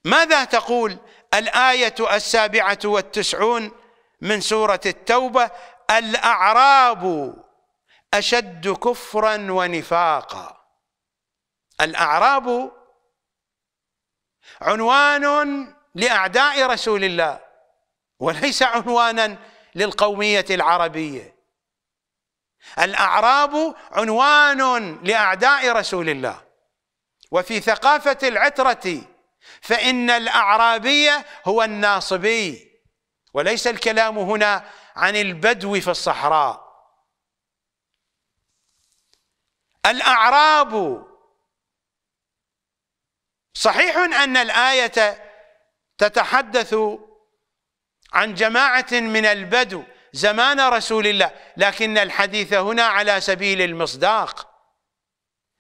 ماذا تقول الايه السابعه والتسعون من سورة التوبة الأعراب أشد كفرا ونفاقا الأعراب عنوان لأعداء رسول الله وليس عنوانا للقومية العربية الأعراب عنوان لأعداء رسول الله وفي ثقافة العترة فإن الأعرابي هو الناصبي وليس الكلام هنا عن البدو في الصحراء الأعراب صحيح أن الآية تتحدث عن جماعة من البدو زمان رسول الله لكن الحديث هنا على سبيل المصداق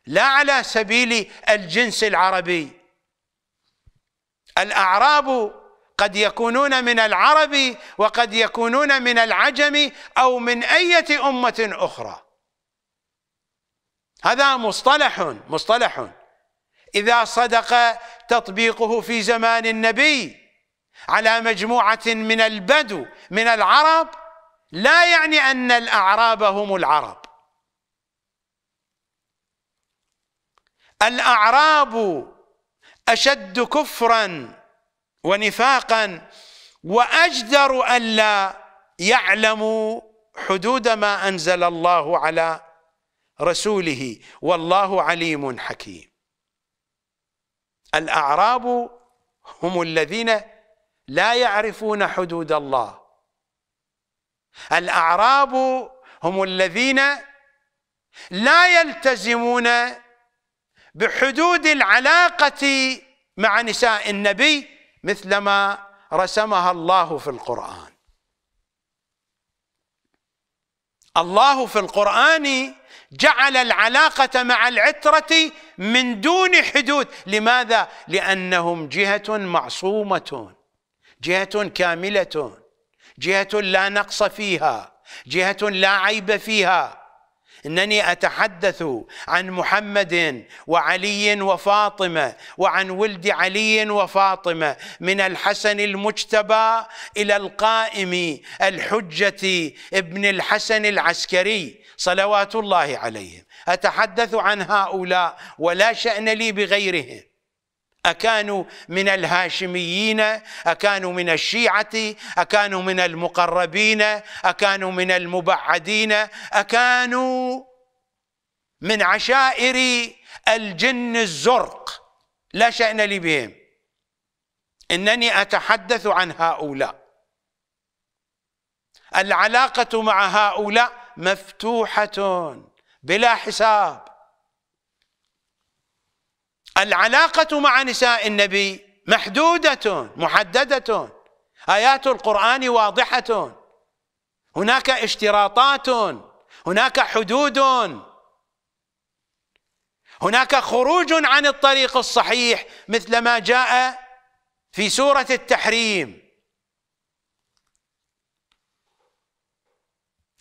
لا على سبيل الجنس العربي الأعراب قد يكونون من العرب وقد يكونون من العجم أو من أية أمة أخرى هذا مصطلح مصطلح إذا صدق تطبيقه في زمان النبي على مجموعة من البدو من العرب لا يعني أن الأعراب هم العرب الأعراب أشد كفراً ونفاقا واجدر الا يعلموا حدود ما انزل الله على رسوله والله عليم حكيم الاعراب هم الذين لا يعرفون حدود الله الاعراب هم الذين لا يلتزمون بحدود العلاقه مع نساء النبي مثلما رسمها الله في القرآن الله في القرآن جعل العلاقة مع العترة من دون حدود لماذا؟ لأنهم جهة معصومة جهة كاملة جهة لا نقص فيها جهة لا عيب فيها انني اتحدث عن محمد وعلي وفاطمه وعن ولد علي وفاطمه من الحسن المجتبى الى القائم الحجه ابن الحسن العسكري صلوات الله عليهم اتحدث عن هؤلاء ولا شان لي بغيرهم أكانوا من الهاشميين أكانوا من الشيعة أكانوا من المقربين أكانوا من المبعدين أكانوا من عشائر الجن الزرق لا شأن لي بهم إنني أتحدث عن هؤلاء العلاقة مع هؤلاء مفتوحة بلا حساب العلاقة مع نساء النبي محدودة محددة آيات القرآن واضحة هناك اشتراطات هناك حدود هناك خروج عن الطريق الصحيح مثل ما جاء في سورة التحريم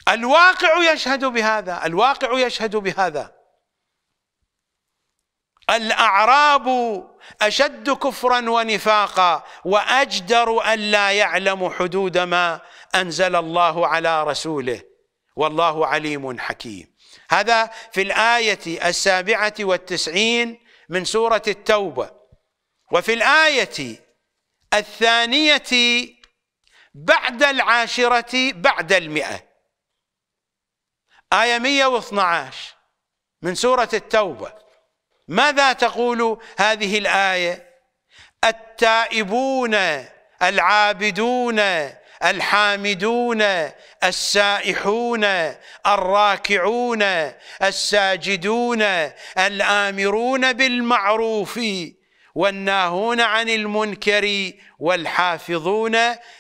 الواقع يشهد بهذا الواقع يشهد بهذا الاعراب اشد كفرا ونفاقا واجدر الا يعلم حدود ما انزل الله على رسوله والله عليم حكيم هذا في الايه السابعه والتسعين من سوره التوبه وفي الايه الثانيه بعد العاشره بعد المئه ايه 112 من سوره التوبه ماذا تقول هذه الآية التائبون العابدون الحامدون السائحون الراكعون الساجدون الآمرون بالمعروف والناهون عن المنكر والحافظون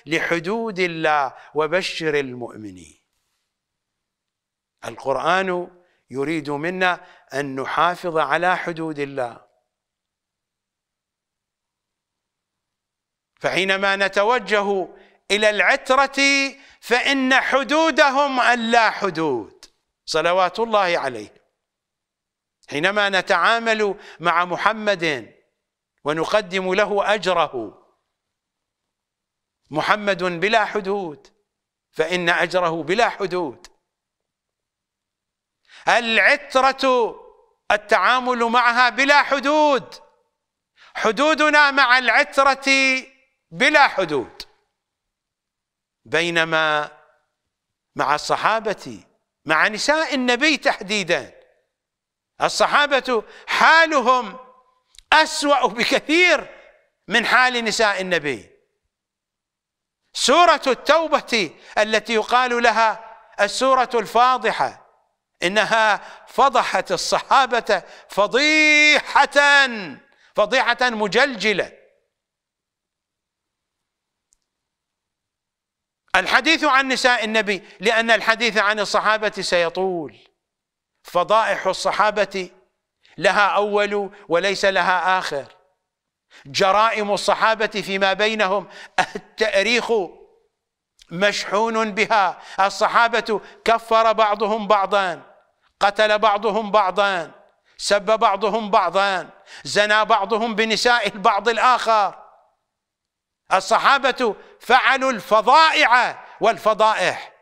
لحدود الله وبشر المؤمنين القرآن يريد منا أن نحافظ على حدود الله فحينما نتوجه إلى العترة فإن حدودهم ألا حدود صلوات الله عليه حينما نتعامل مع محمد ونقدم له أجره محمد بلا حدود فإن أجره بلا حدود العترة التعامل معها بلا حدود حدودنا مع العترة بلا حدود بينما مع الصحابة مع نساء النبي تحديدا الصحابة حالهم أسوأ بكثير من حال نساء النبي سورة التوبة التي يقال لها السورة الفاضحة انها فضحت الصحابه فضيحه فضيحه مجلجله الحديث عن نساء النبي لان الحديث عن الصحابه سيطول فضائح الصحابه لها اول وليس لها اخر جرائم الصحابه فيما بينهم التاريخ مشحون بها الصحابه كفر بعضهم بعضا قتل بعضهم بعضا سب بعضهم بعضا زنى بعضهم بنساء البعض الآخر الصحابة فعلوا الفظائع والفضائح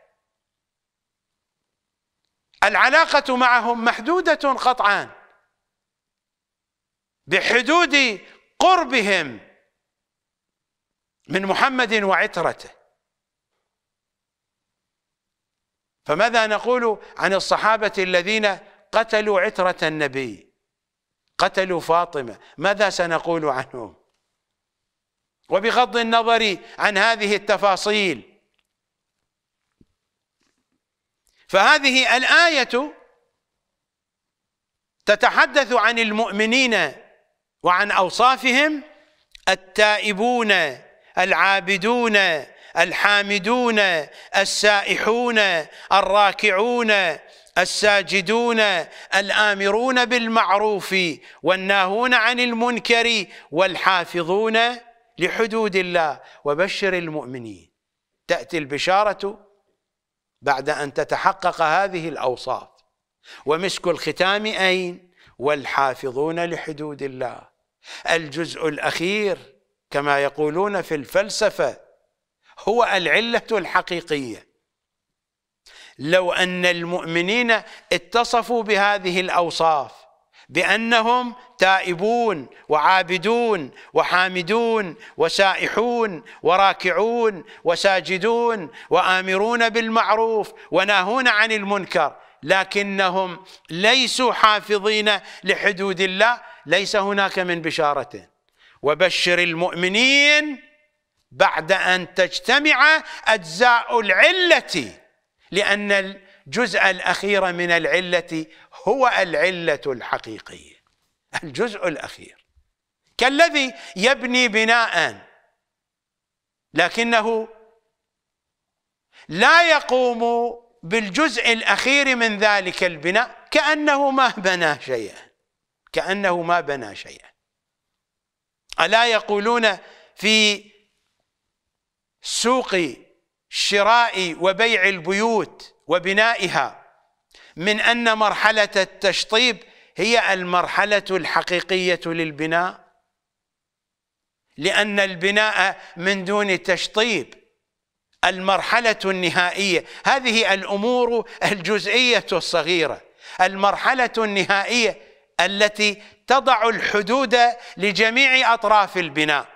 العلاقة معهم محدودة قطعا بحدود قربهم من محمد وعترته فماذا نقول عن الصحابة الذين قتلوا عترة النبي قتلوا فاطمة ماذا سنقول عنهم وبغض النظر عن هذه التفاصيل فهذه الآية تتحدث عن المؤمنين وعن أوصافهم التائبون العابدون الحامدون السائحون الراكعون الساجدون الامرون بالمعروف والناهون عن المنكر والحافظون لحدود الله وبشر المؤمنين تاتي البشاره بعد ان تتحقق هذه الاوصاف ومسك الختام اين والحافظون لحدود الله الجزء الاخير كما يقولون في الفلسفه هو العلة الحقيقية لو أن المؤمنين اتصفوا بهذه الأوصاف بأنهم تائبون وعابدون وحامدون وسائحون وراكعون وساجدون وآمرون بالمعروف وناهون عن المنكر لكنهم ليسوا حافظين لحدود الله ليس هناك من بشارة وبشر المؤمنين بعد أن تجتمع أجزاء العلة لأن الجزء الأخير من العلة هو العلة الحقيقية الجزء الأخير كالذي يبني بناء لكنه لا يقوم بالجزء الأخير من ذلك البناء كأنه ما بنى شيئا كأنه ما بنى شيئا ألا يقولون في سوق شراء وبيع البيوت وبنائها من ان مرحله التشطيب هي المرحله الحقيقيه للبناء لان البناء من دون تشطيب المرحله النهائيه هذه الامور الجزئيه الصغيره المرحله النهائيه التي تضع الحدود لجميع اطراف البناء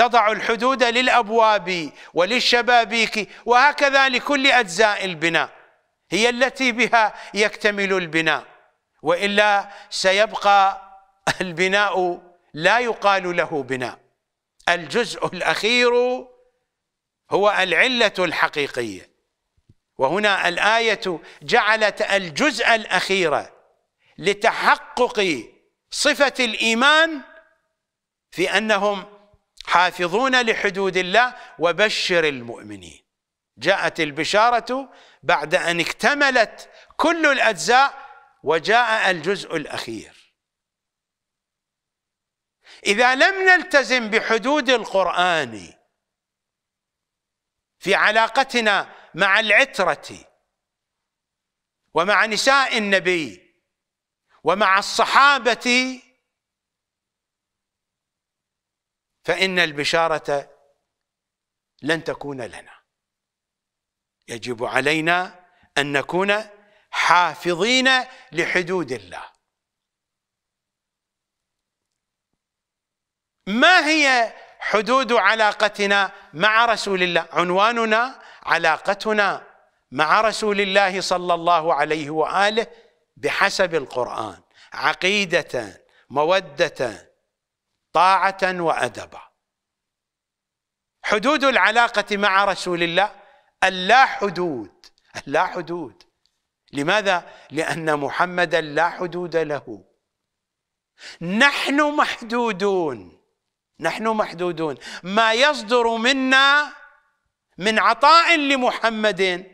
تضع الحدود للابواب وللشبابيك وهكذا لكل اجزاء البناء هي التي بها يكتمل البناء والا سيبقى البناء لا يقال له بناء الجزء الاخير هو العله الحقيقيه وهنا الايه جعلت الجزء الاخير لتحقق صفه الايمان في انهم حافظون لحدود الله وبشر المؤمنين جاءت البشارة بعد أن اكتملت كل الأجزاء وجاء الجزء الأخير إذا لم نلتزم بحدود القرآن في علاقتنا مع العترة ومع نساء النبي ومع الصحابة فإن البشارة لن تكون لنا يجب علينا أن نكون حافظين لحدود الله ما هي حدود علاقتنا مع رسول الله عنواننا علاقتنا مع رسول الله صلى الله عليه وآله بحسب القرآن عقيدة مودة طاعة وأدبا حدود العلاقة مع رسول الله اللا حدود اللا حدود لماذا؟ لأن محمدا لا حدود له نحن محدودون نحن محدودون ما يصدر منا من عطاء لمحمد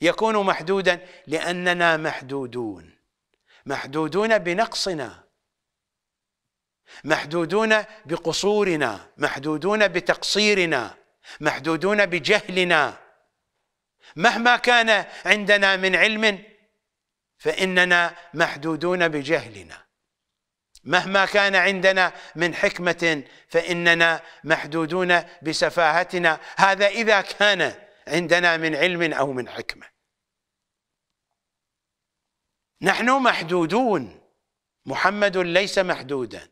يكون محدودا لأننا محدودون محدودون بنقصنا محدودون بقصورنا محدودون بتقصيرنا محدودون بجهلنا مهما كان عندنا من علم فإننا محدودون بجهلنا مهما كان عندنا من حكمة فإننا محدودون بسفاهتنا هذا إذا كان عندنا من علم أو من حكمة نحن محدودون محمد ليس محدودا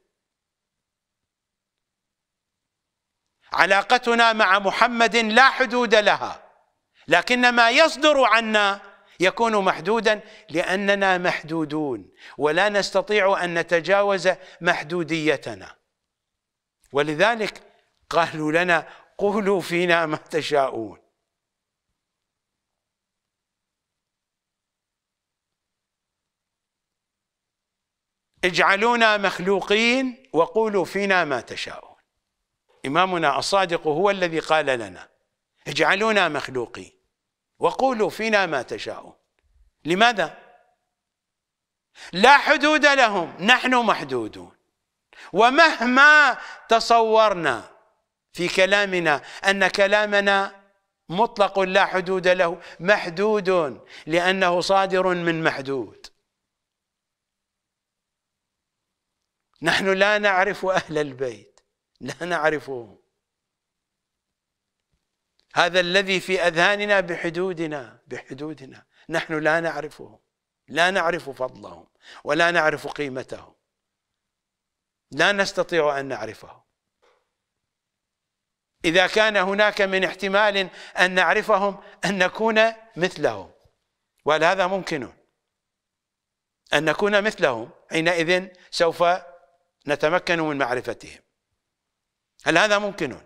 علاقتنا مع محمد لا حدود لها لكن ما يصدر عنا يكون محدودا لأننا محدودون ولا نستطيع أن نتجاوز محدوديتنا ولذلك قالوا لنا قولوا فينا ما تشاءون اجعلونا مخلوقين وقولوا فينا ما تشاءون إمامنا الصادق هو الذي قال لنا اجعلونا مخلوقين وقولوا فينا ما تشاءون لماذا؟ لا حدود لهم نحن محدودون ومهما تصورنا في كلامنا أن كلامنا مطلق لا حدود له محدود لأنه صادر من محدود نحن لا نعرف أهل البيت لا نعرفه هذا الذي في أذهاننا بحدودنا بحدودنا نحن لا نعرفه لا نعرف فضلهم ولا نعرف قيمته لا نستطيع أن نعرفه إذا كان هناك من احتمال أن نعرفهم أن نكون مثلهم وهل هذا ممكن أن نكون مثلهم حينئذ سوف نتمكن من معرفتهم هل هذا ممكن؟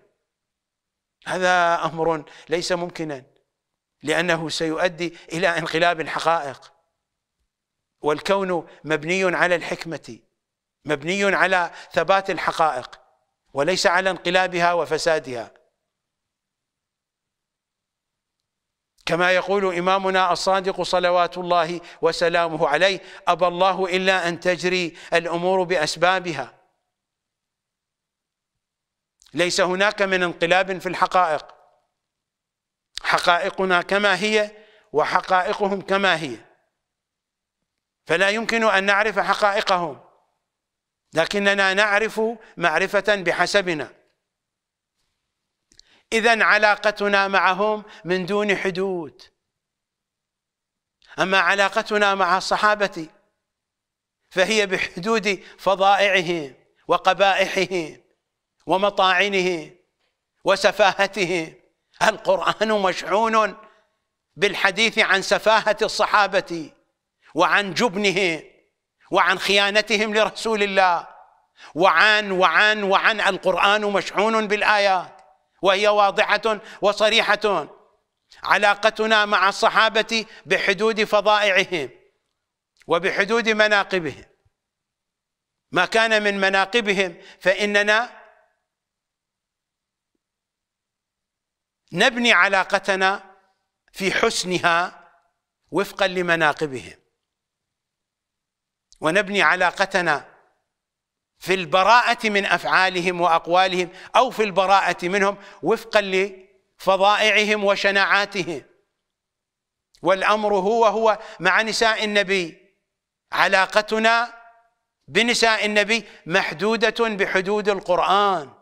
هذا امر ليس ممكنا لانه سيؤدي الى انقلاب الحقائق والكون مبني على الحكمه مبني على ثبات الحقائق وليس على انقلابها وفسادها كما يقول إمامنا الصادق صلوات الله وسلامه عليه أبى الله إلا أن تجري الأمور بأسبابها ليس هناك من انقلاب في الحقائق حقائقنا كما هي وحقائقهم كما هي فلا يمكن أن نعرف حقائقهم لكننا نعرف معرفة بحسبنا إذا علاقتنا معهم من دون حدود أما علاقتنا مع الصحابة فهي بحدود فضائعهم وقبائحهم ومطاعنه وسفاهته القرآن مشحون بالحديث عن سفاهة الصحابة وعن جبنه وعن خيانتهم لرسول الله وعن وعن وعن القرآن مشحون بالآيات وهي واضحة وصريحة علاقتنا مع الصحابة بحدود فضائعهم وبحدود مناقبهم ما كان من مناقبهم فإننا نبني علاقتنا في حسنها وفقا لمناقبهم ونبني علاقتنا في البراءة من أفعالهم وأقوالهم أو في البراءة منهم وفقا لفظائعهم وشناعاتهم والأمر هو هو مع نساء النبي علاقتنا بنساء النبي محدودة بحدود القرآن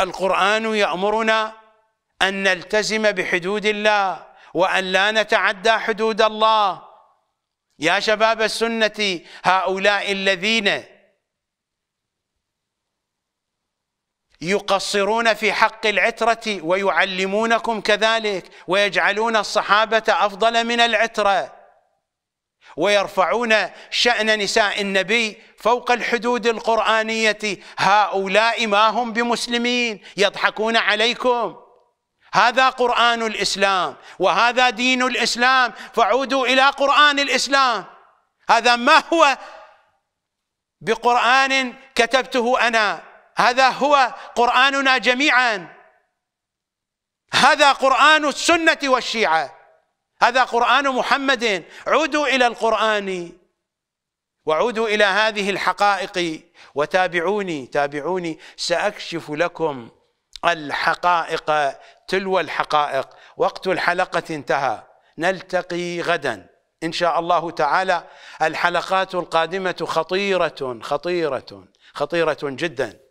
القرآن يأمرنا أن نلتزم بحدود الله وأن لا نتعدى حدود الله يا شباب السنة هؤلاء الذين يقصرون في حق العترة ويعلمونكم كذلك ويجعلون الصحابة أفضل من العترة ويرفعون شأن نساء النبي فوق الحدود القرآنية هؤلاء ما هم بمسلمين يضحكون عليكم هذا قرآن الإسلام وهذا دين الإسلام فعودوا إلى قرآن الإسلام هذا ما هو بقرآن كتبته أنا هذا هو قرآننا جميعا هذا قرآن السنة والشيعة هذا قرآن محمد عودوا إلى القرآن وعودوا إلى هذه الحقائق وتابعوني تابعوني سأكشف لكم الحقائق تلو الحقائق وقت الحلقة انتهى نلتقي غدا إن شاء الله تعالى الحلقات القادمة خطيرة خطيرة خطيرة جداً